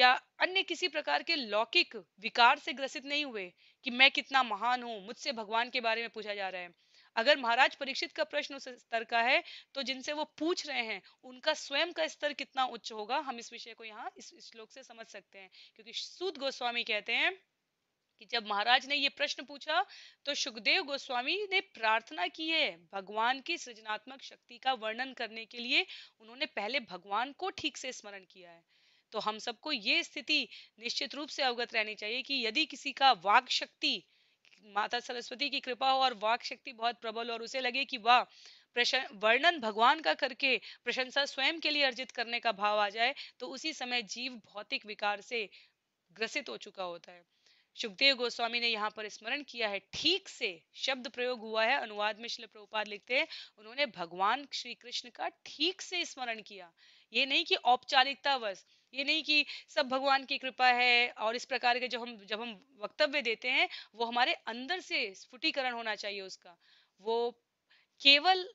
A: या अन्य किसी प्रकार के लौकिक विकार से ग्रसित नहीं हुए कि मैं कितना महान हूँ मुझसे भगवान के बारे में पूछा जा रहा है अगर महाराज परीक्षित का प्रश्न उस स्तर का है तो जिनसे वो पूछ रहे हैं उनका स्वयं का स्तर कितना उच्च होगा हम इस विषय को यहाँ इस श्लोक से समझ सकते हैं क्योंकि सूद गोस्वामी कहते हैं कि जब महाराज ने ये प्रश्न पूछा तो सुखदेव गोस्वामी ने प्रार्थना की है भगवान की सृजनात्मक शक्ति का वर्णन करने के लिए उन्होंने पहले भगवान को ठीक से स्मरण किया है तो हम सबको ये स्थिति निश्चित रूप से अवगत रहनी चाहिए कि यदि किसी का वाक शक्ति माता सरस्वती की कृपा हो और वाक शक्ति बहुत प्रबल और उसे लगे कि वाह प्रशं वर्णन भगवान का करके प्रशंसा स्वयं के लिए अर्जित करने का भाव आ जाए तो उसी समय जीव भौतिक विकार से ग्रसित हो चुका होता है सुखदेव गोस्वामी ने यहाँ पर स्मरण किया है ठीक से शब्द प्रयोग हुआ है अनुवाद में शिल प्रभुपाद लिखते हैं उन्होंने भगवान श्री कृष्ण का ठीक से स्मरण किया ये नहीं कि औपचारिकता औपचारिकतावश ये नहीं कि सब भगवान की कृपा है और इस प्रकार के जो हम जब हम वक्तव्य देते हैं वो हमारे अंदर से स्फुटीकरण होना चाहिए उसका वो केवल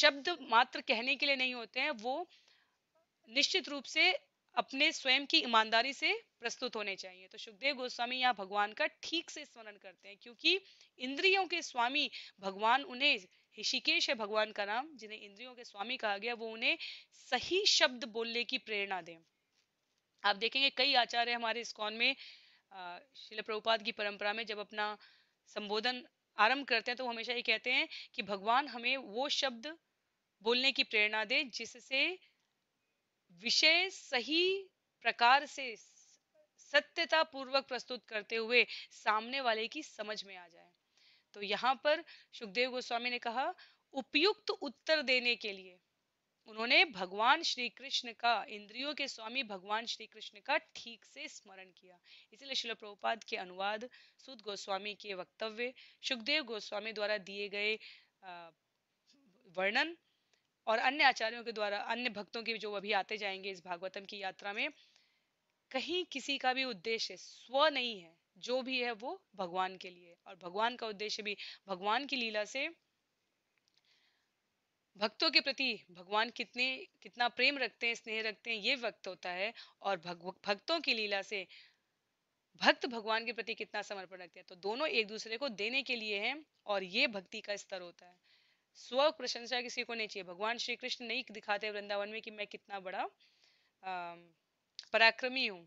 A: शब्द मात्र कहने के लिए नहीं होते हैं वो निश्चित रूप से अपने स्वयं की ईमानदारी से प्रस्तुत होने चाहिए तो सुखदेव गोस्वामी यहाँ भगवान का ठीक से स्मरण करते हैं क्योंकि इंद्रियों के स्वामी भगवान उन्हें ऋषिकेश है भगवान का नाम जिन्हें इंद्रियों के स्वामी कहा गया वो उन्हें सही शब्द बोलने की प्रेरणा दें आप देखेंगे कई आचार्य हमारे स्कॉन में शिल प्रभुपाद की परंपरा में जब अपना संबोधन आरंभ करते हैं तो हमेशा ये कहते हैं कि भगवान हमें वो शब्द बोलने की प्रेरणा दे जिससे विषय सही प्रकार से सत्यता पूर्वक प्रस्तुत करते हुए सामने वाले की समझ में आ जाए तो यहाँ पर सुखदेव गोस्वामी ने कहा उपयुक्त उत्तर देने के लिए उन्होंने भगवान श्री कृष्ण का इंद्रियों के स्वामी भगवान श्री कृष्ण का ठीक से स्मरण किया इसीलिए शिल प्रभुपाद के अनुवाद सुद गोस्वामी के वक्तव्य सुखदेव गोस्वामी द्वारा दिए गए वर्णन और अन्य आचार्यों के द्वारा अन्य भक्तों के जो अभी आते जाएंगे इस भागवतम की यात्रा में कहीं किसी का भी उद्देश्य स्व नहीं है जो भी है वो भगवान के लिए और भगवान का उद्देश्य भी भगवान की लीला से भक्तों के प्रति भगवान कितने कितना प्रेम रखते हैं स्नेह रखते हैं ये वक्त होता है और भग, भक्तों की लीला से भक्त भगवान के प्रति कितना समर्पण रखते हैं तो दोनों एक दूसरे को देने के लिए हैं और ये भक्ति का स्तर होता है स्व प्रशंसा किसी को नहीं चाहिए भगवान श्री कृष्ण नहीं दिखाते वृंदावन में कि मैं कितना बड़ा पराक्रमी हूँ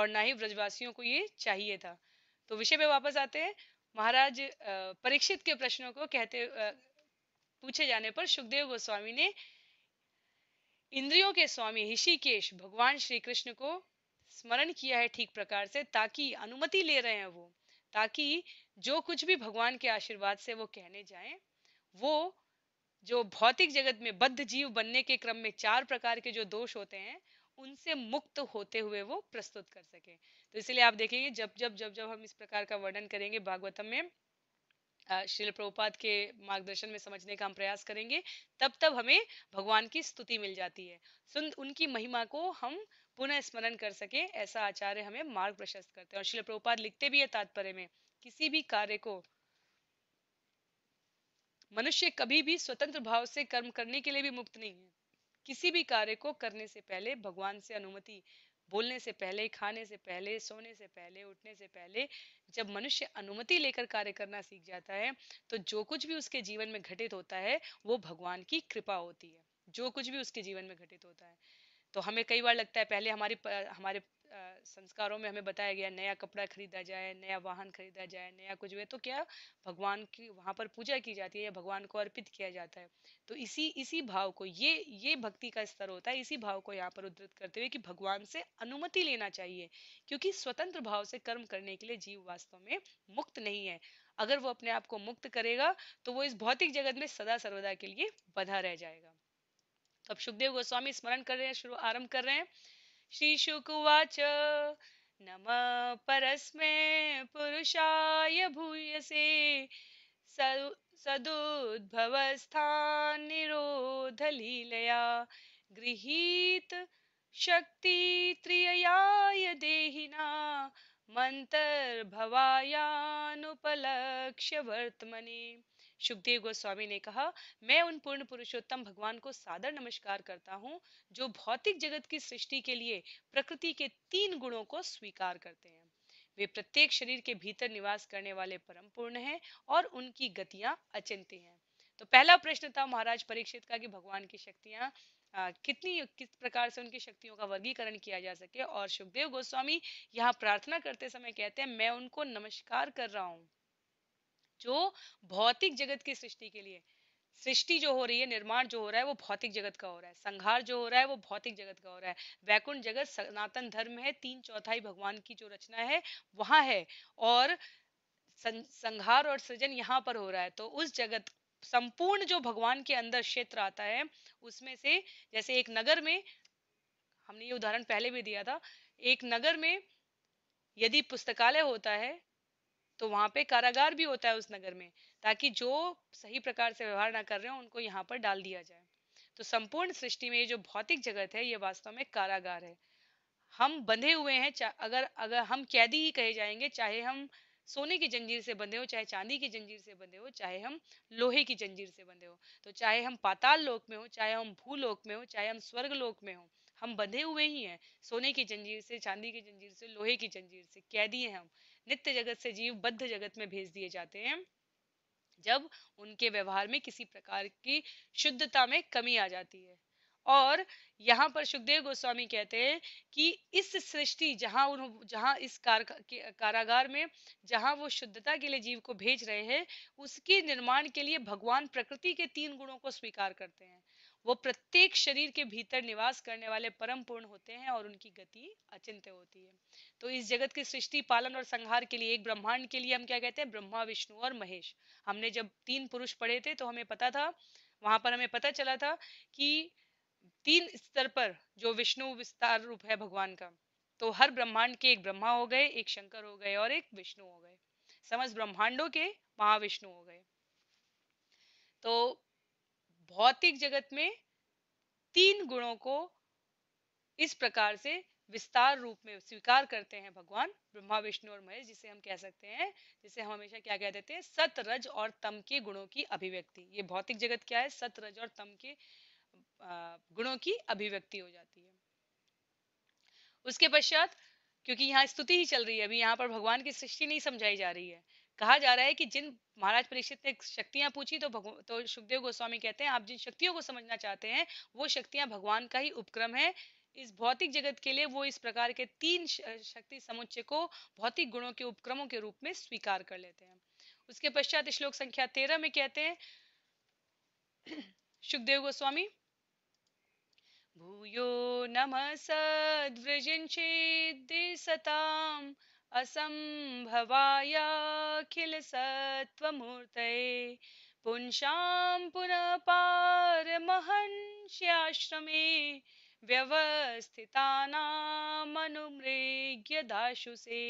A: और ना ही ब्रजवासियों को ये चाहिए था तो विषय पे वापस आते हैं महाराज परीक्षित के प्रश्नों को कहते पूछे जाने पर सुखदेव गोस्वामी ने इंद्रियों के स्वामी ऋषिकेश भगवान श्री कृष्ण को स्मरण किया है ठीक प्रकार से ताकि अनुमति ले रहे हैं वो ताकि जो कुछ भी भगवान के आशीर्वाद से वो कहने जाए वो जो भौतिक जगत में बद्ध जीव बनने के क्रम में चार प्रकार के जो दोष होते हैं उनसे मुक्त होते हुए वो प्रस्तुत कर सके तो इसलिए आप देखेंगे जब जब जब जब हम इस प्रकार का वर्णन करेंगे भागवतम में श्रील प्रभुपाद के मार्गदर्शन में समझने का हम प्रयास करेंगे तब तब हमें भगवान की स्तुति मिल जाती है सुन उनकी महिमा को हम पुनः स्मरण कर सके ऐसा आचार्य हमें मार्ग प्रशस्त करते हैं और शिल प्रभुपाद लिखते भी है तात्पर्य में किसी भी कार्य को मनुष्य कभी भी स्वतंत्र भाव से कर्म करने के लिए भी मुक्त नहीं है किसी भी कार्य को करने से पहले भगवान से अनुमति बोलने से पहले खाने से पहले सोने से पहले उठने से पहले जब मनुष्य अनुमति लेकर कार्य करना सीख जाता है तो जो कुछ भी उसके जीवन में घटित होता है वो भगवान की कृपा होती है जो कुछ भी उसके जीवन में घटित होता है तो हमें कई बार लगता है पहले हमारी हमारे संस्कारों में हमें बताया गया नया कपड़ा खरीदा जाए नया वाहन खरीदा जाए नया कुछ भी तो क्या भगवान की वहाँ पर पूजा की जाती है या भगवान को अर्पित किया जाता है तो इसी इसी भाव को ये ये भक्ति का स्तर होता है इसी भाव को यहाँ पर उद्धृत करते हुए कि भगवान से अनुमति लेना चाहिए क्योंकि स्वतंत्र भाव से कर्म करने के लिए जीव वास्तव में मुक्त नहीं है अगर वो अपने आप को मुक्त करेगा तो वो इस भौतिक जगत में सदा सर्वदा के लिए बधा रह जाएगा तो अब सुखदेव गोस्वामी स्मरण कर रहे हैं शुरू आरंभ कर रहे हैं श्रीशुकुवाच नम परस्मे पुरुषाय भूयसे सदुद्भवस्थान्निरोधलीलया गृहीत शक्तित्रिययाय देहिना मन्तर्भवायानुपलक्ष्य वर्त्मनि सुखदेव गोस्वामी ने कहा मैं उन पूर्ण पुरुषोत्तम भगवान को सादर नमस्कार करता हूँ जो भौतिक जगत की सृष्टि के लिए प्रकृति के तीन गुणों को स्वीकार करते हैं वे प्रत्येक शरीर के भीतर निवास करने वाले परम पूर्ण हैं और उनकी गतियां अचिंत्य हैं तो पहला प्रश्न था महाराज परीक्षित का कि भगवान की शक्तियां आ, कितनी किस प्रकार से उनकी शक्तियों का वर्गीकरण किया जा सके और सुखदेव गोस्वामी यहाँ प्रार्थना करते समय कहते हैं मैं उनको नमस्कार कर रहा हूँ जो भौतिक जगत की सृष्टि के लिए सृष्टि जो हो रही है निर्माण जो हो रहा है वो भौतिक जगत का हो रहा है संहार जो हो रहा है वो भौतिक जगत का हो रहा है वैकुंठ जगत सनातन धर्म है तीन चौथाई भगवान की जो रचना है वहां है और संहार और सृजन यहाँ पर हो रहा है तो उस जगत संपूर्ण जो भगवान के अंदर क्षेत्र आता है उसमें से जैसे एक नगर में हमने ये उदाहरण पहले भी दिया था एक नगर में यदि पुस्तकालय होता है तो वहाँ पे कारागार भी होता है उस नगर में ताकि जो सही प्रकार से व्यवहार ना कर रहे हो उनको यहाँ पर डाल दिया जाए तो संपूर्ण सृष्टि में ये जो भौतिक जगत है ये वास्तव में कारागार है हम बंधे हुए हैं अगर अगर हम कैदी ही कहे जाएंगे चाहे हम सोने की जंजीर से बंधे हो चाहे चांदी की जंजीर से बंधे हो चाहे हम लोहे की जंजीर से बंधे हो तो चाहे हम पाताल लोक में हो चाहे हम भूलोक में हो चाहे हम स्वर्ग लोक में हो हम बंधे हुए ही हैं सोने की जंजीर से चांदी की जंजीर से लोहे की जंजीर से कैदी हैं हम नित्य जगत से जीव बद्ध जगत में भेज दिए जाते हैं जब उनके व्यवहार में किसी प्रकार की शुद्धता में कमी आ जाती है और यहाँ पर सुखदेव गोस्वामी कहते हैं कि इस सृष्टि जहाँ उन जहाँ इस कार, कारागार में जहाँ वो शुद्धता के लिए जीव को भेज रहे हैं उसके निर्माण के लिए भगवान प्रकृति के तीन गुणों को स्वीकार करते हैं वो प्रत्येक शरीर के भीतर निवास करने वाले परम पूर्ण होते हैं और उनकी गति अचिंत्य होती है तो इस जगत की सृष्टि पालन और संहार के लिए एक ब्रह्मांड के लिए हम क्या कहते हैं ब्रह्मा विष्णु और महेश हमने जब तीन पुरुष पढ़े थे तो हमें पता था वहां पर हमें पता चला था कि तीन स्तर पर जो विष्णु विस्तार रूप है भगवान का तो हर ब्रह्मांड के एक ब्रह्मा हो गए एक शंकर हो गए और एक विष्णु हो गए समझ ब्रह्मांडों के महाविष्णु हो गए तो भौतिक जगत में तीन गुणों को इस प्रकार से विस्तार रूप में स्वीकार करते हैं भगवान ब्रह्मा विष्णु और महेश जिसे हम कह सकते हैं जिसे हम हमेशा क्या कह देते हैं सत रज और तम के गुणों की अभिव्यक्ति ये भौतिक जगत क्या है सत रज और तम के गुणों की अभिव्यक्ति हो जाती है उसके पश्चात क्योंकि यहाँ स्तुति ही चल रही है अभी यहाँ पर भगवान की सृष्टि नहीं समझाई जा रही है कहा जा रहा है कि जिन महाराज परीक्षित ने शक्तियां पूछी तो तो सुखदेव गोस्वामी कहते हैं आप जिन शक्तियों को समझना चाहते हैं वो शक्तियां भगवान का ही उपक्रम है इस भौतिक जगत के लिए वो इस प्रकार के तीन शक्ति समुच्चय को भौतिक गुणों के उपक्रमों के रूप में स्वीकार कर लेते हैं उसके पश्चात श्लोक संख्या तेरह में कहते हैं [CLEARS THROAT] सुखदेव गोस्वामी भूयो नमः सद्वृजिन सताम असम्भवायाखिलसत्त्वमूर्तये पुंसां पुनः पारमहंस्याश्रमे व्यवस्थितानामनुमृग्य दाशुसे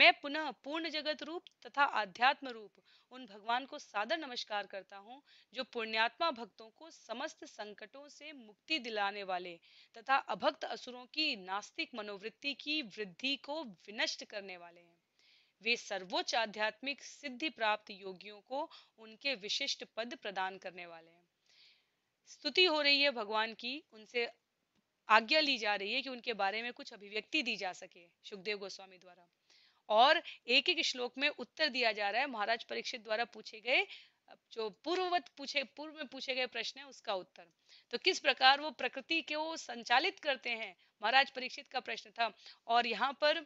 A: मैं पुनः पूर्ण जगत रूप तथा आध्यात्म रूप उन भगवान को सादर नमस्कार करता हूँ जो पुण्यात्मा भक्तों को समस्त संकटों से मुक्ति दिलाने वाले तथा अभक्त असुरों की नास्तिक मनोवृत्ति की वृद्धि को विनष्ट करने वाले हैं वे सर्वोच्च आध्यात्मिक सिद्धि प्राप्त योगियों को उनके विशिष्ट पद प्रदान करने वाले हैं स्तुति हो रही है भगवान की उनसे आज्ञा ली जा रही है कि उनके बारे में कुछ अभिव्यक्ति दी जा सके सुखदेव गोस्वामी द्वारा और एक एक श्लोक में उत्तर दिया जा रहा है महाराज परीक्षित द्वारा पूछे गए जो पूर्ववत पूछे पूर्व में पूछे गए प्रश्न है उसका उत्तर तो किस प्रकार वो प्रकृति के वो संचालित करते हैं महाराज परीक्षित का प्रश्न था और यहाँ पर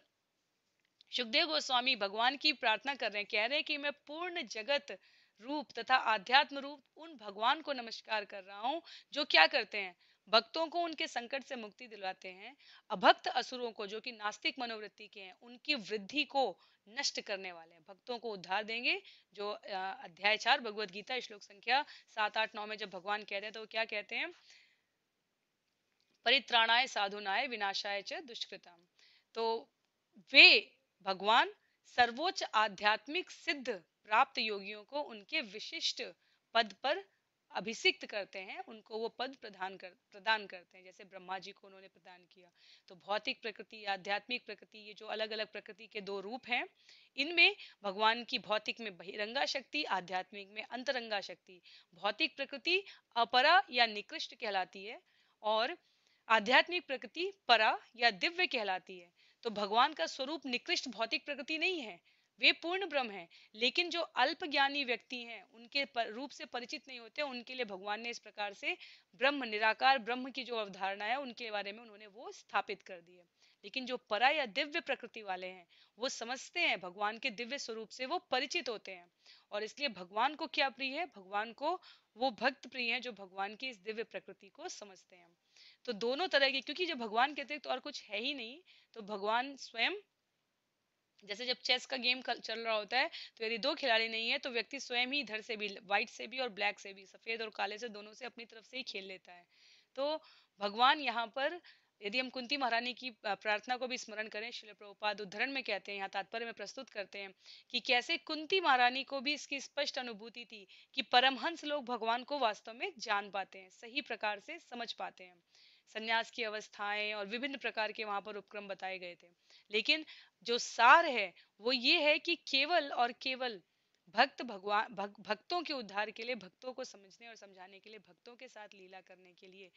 A: सुखदेव गोस्वामी भगवान की प्रार्थना कर रहे हैं कह रहे हैं कि मैं पूर्ण जगत रूप तथा आध्यात्म रूप उन भगवान को नमस्कार कर रहा हूँ जो क्या करते हैं भक्तों को उनके संकट से मुक्ति दिलवाते हैं अभक्त असुरों को जो कि नास्तिक मनोवृत्ति के हैं उनकी वृद्धि को नष्ट करने वाले हैं भक्तों को उद्धार देंगे जो अध्याय चार भगवत गीता श्लोक संख्या सात आठ नौ में जब भगवान कहते हैं तो वो क्या कहते हैं परित्राणाय साधुनाय विनाशाय च दुष्कृतम तो वे भगवान सर्वोच्च आध्यात्मिक सिद्ध प्राप्त योगियों को उनके विशिष्ट पद पर अभिषिक्त करते हैं उनको वो पद प्रदान कर प्रदान करते हैं जैसे ब्रह्मा जी को उन्होंने प्रदान किया तो भौतिक प्रकृति आध्यात्मिक प्रकृति ये जो अलग अलग प्रकृति के दो रूप हैं इनमें भगवान की भौतिक में बहिरंगा शक्ति आध्यात्मिक में अंतरंगा शक्ति भौतिक प्रकृति अपरा या निकृष्ट कहलाती है और आध्यात्मिक प्रकृति परा या दिव्य कहलाती है तो भगवान का स्वरूप निकृष्ट भौतिक प्रकृति नहीं है वे पूर्ण ब्रह्म हैं लेकिन जो अल्प ज्ञानी व्यक्ति हैं उनके पर, रूप से परिचित नहीं होते उनके लिए भगवान ने इस प्रकार से ब्रह्म निराकार ब्रह्म की जो अवधारणा है उनके बारे में उन्होंने वो स्थापित कर दी है लेकिन जो परा या दिव्य प्रकृति वाले हैं वो समझते हैं भगवान के दिव्य स्वरूप से वो परिचित होते हैं और इसलिए भगवान को क्या प्रिय है भगवान को वो भक्त प्रिय है जो भगवान की इस दिव्य प्रकृति को समझते हैं तो दोनों तरह के क्योंकि जब भगवान कहते हैं तो और कुछ है ही नहीं तो भगवान स्वयं जैसे जब चेस का गेम चल रहा होता है तो यदि दो खिलाड़ी नहीं है तो व्यक्ति स्वयं ही इधर से भी व्हाइट से भी और ब्लैक से भी सफ़ेद और काले से दोनों से अपनी तरफ से ही खेल लेता है तो भगवान यहाँ पर यदि हम कुंती महारानी की प्रार्थना को भी स्मरण करें शिल प्रभुपाद उद्धरण में कहते हैं यहाँ तात्पर्य में प्रस्तुत करते हैं कि कैसे कुंती महारानी को भी इसकी स्पष्ट अनुभूति थी कि परमहंस लोग भगवान को वास्तव में जान पाते हैं सही प्रकार से समझ पाते हैं संन्यास की अवस्थाएं और विभिन्न प्रकार के वहां पर उपक्रम बताए गए थे लेकिन जो सार है वो ये है कि केवल और केवल भक्त भगवान भक, भक्तों के उद्धार के लिए भक्तों को समझने और समझाने के लिए भक्तों के साथ लीला करने के लिए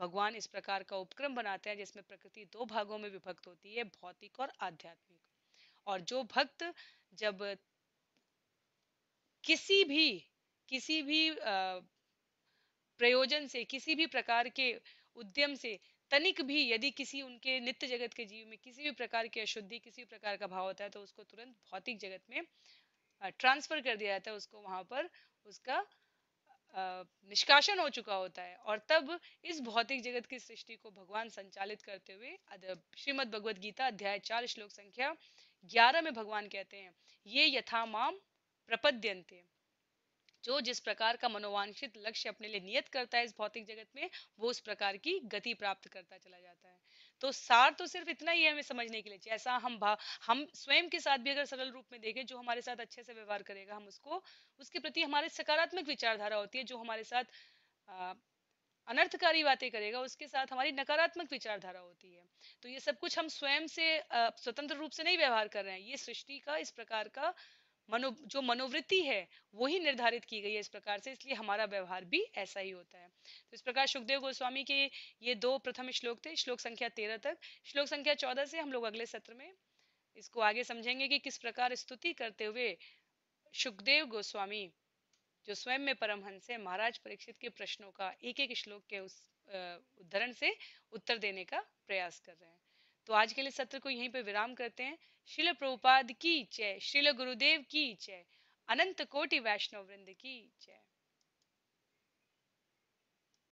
A: भगवान इस प्रकार का उपक्रम बनाते हैं जिसमें प्रकृति दो भागों में विभक्त होती है भौतिक और आध्यात्मिक और जो भक्त जब किसी भी किसी भी प्रयोजन से किसी भी प्रकार के उद्यम से तनिक भी यदि किसी उनके नित्य जगत के जीव में किसी भी प्रकार की अशुद्धि किसी भी प्रकार का भाव होता है तो उसको तुरंत भौतिक जगत में ट्रांसफर कर दिया जाता है उसको वहां पर उसका निष्कासन हो चुका होता है और तब इस भौतिक जगत की सृष्टि को भगवान संचालित करते हुए श्रीमद भगवद गीता अध्याय चार श्लोक संख्या ग्यारह में भगवान कहते हैं ये यथामाम प्रपद्यंते हैं जो जिस प्रकार का मनोवांछित लक्ष्य अपने लिए नियत करता है इस भौतिक जगत में वो उस प्रकार की गति प्राप्त करता चला जाता है तो सार तो सिर्फ इतना ही है हमें समझने के लिए जैसा हम भा हम स्वयं के साथ भी अगर सरल रूप में देखें जो हमारे साथ अच्छे से व्यवहार करेगा हम उसको उसके प्रति हमारे सकारात्मक विचारधारा होती है जो हमारे साथ आ, अनर्थकारी बातें करेगा उसके साथ हमारी नकारात्मक विचारधारा होती है तो ये सब कुछ हम स्वयं से स्वतंत्र रूप से नहीं व्यवहार कर रहे हैं ये सृष्टि का इस प्रकार का मनो जो मनोवृत्ति है वही निर्धारित की गई है इस प्रकार से इसलिए हमारा व्यवहार भी ऐसा ही होता है तो इस प्रकार सुखदेव गोस्वामी के ये दो प्रथम श्लोक थे श्लोक संख्या तेरह तक श्लोक संख्या चौदह से हम लोग अगले सत्र में इसको आगे समझेंगे कि किस प्रकार स्तुति करते हुए सुखदेव गोस्वामी जो स्वयं में परमहंस है महाराज परीक्षित के प्रश्नों का एक एक श्लोक के उस उदाहरण से उत्तर देने का प्रयास कर रहे हैं तो आज के लिए सत्र को यहीं पर विराम करते हैं शिल प्रभुपाद की जय शिल गुरुदेव की जय अनंत कोटि वैष्णव वृंद की जय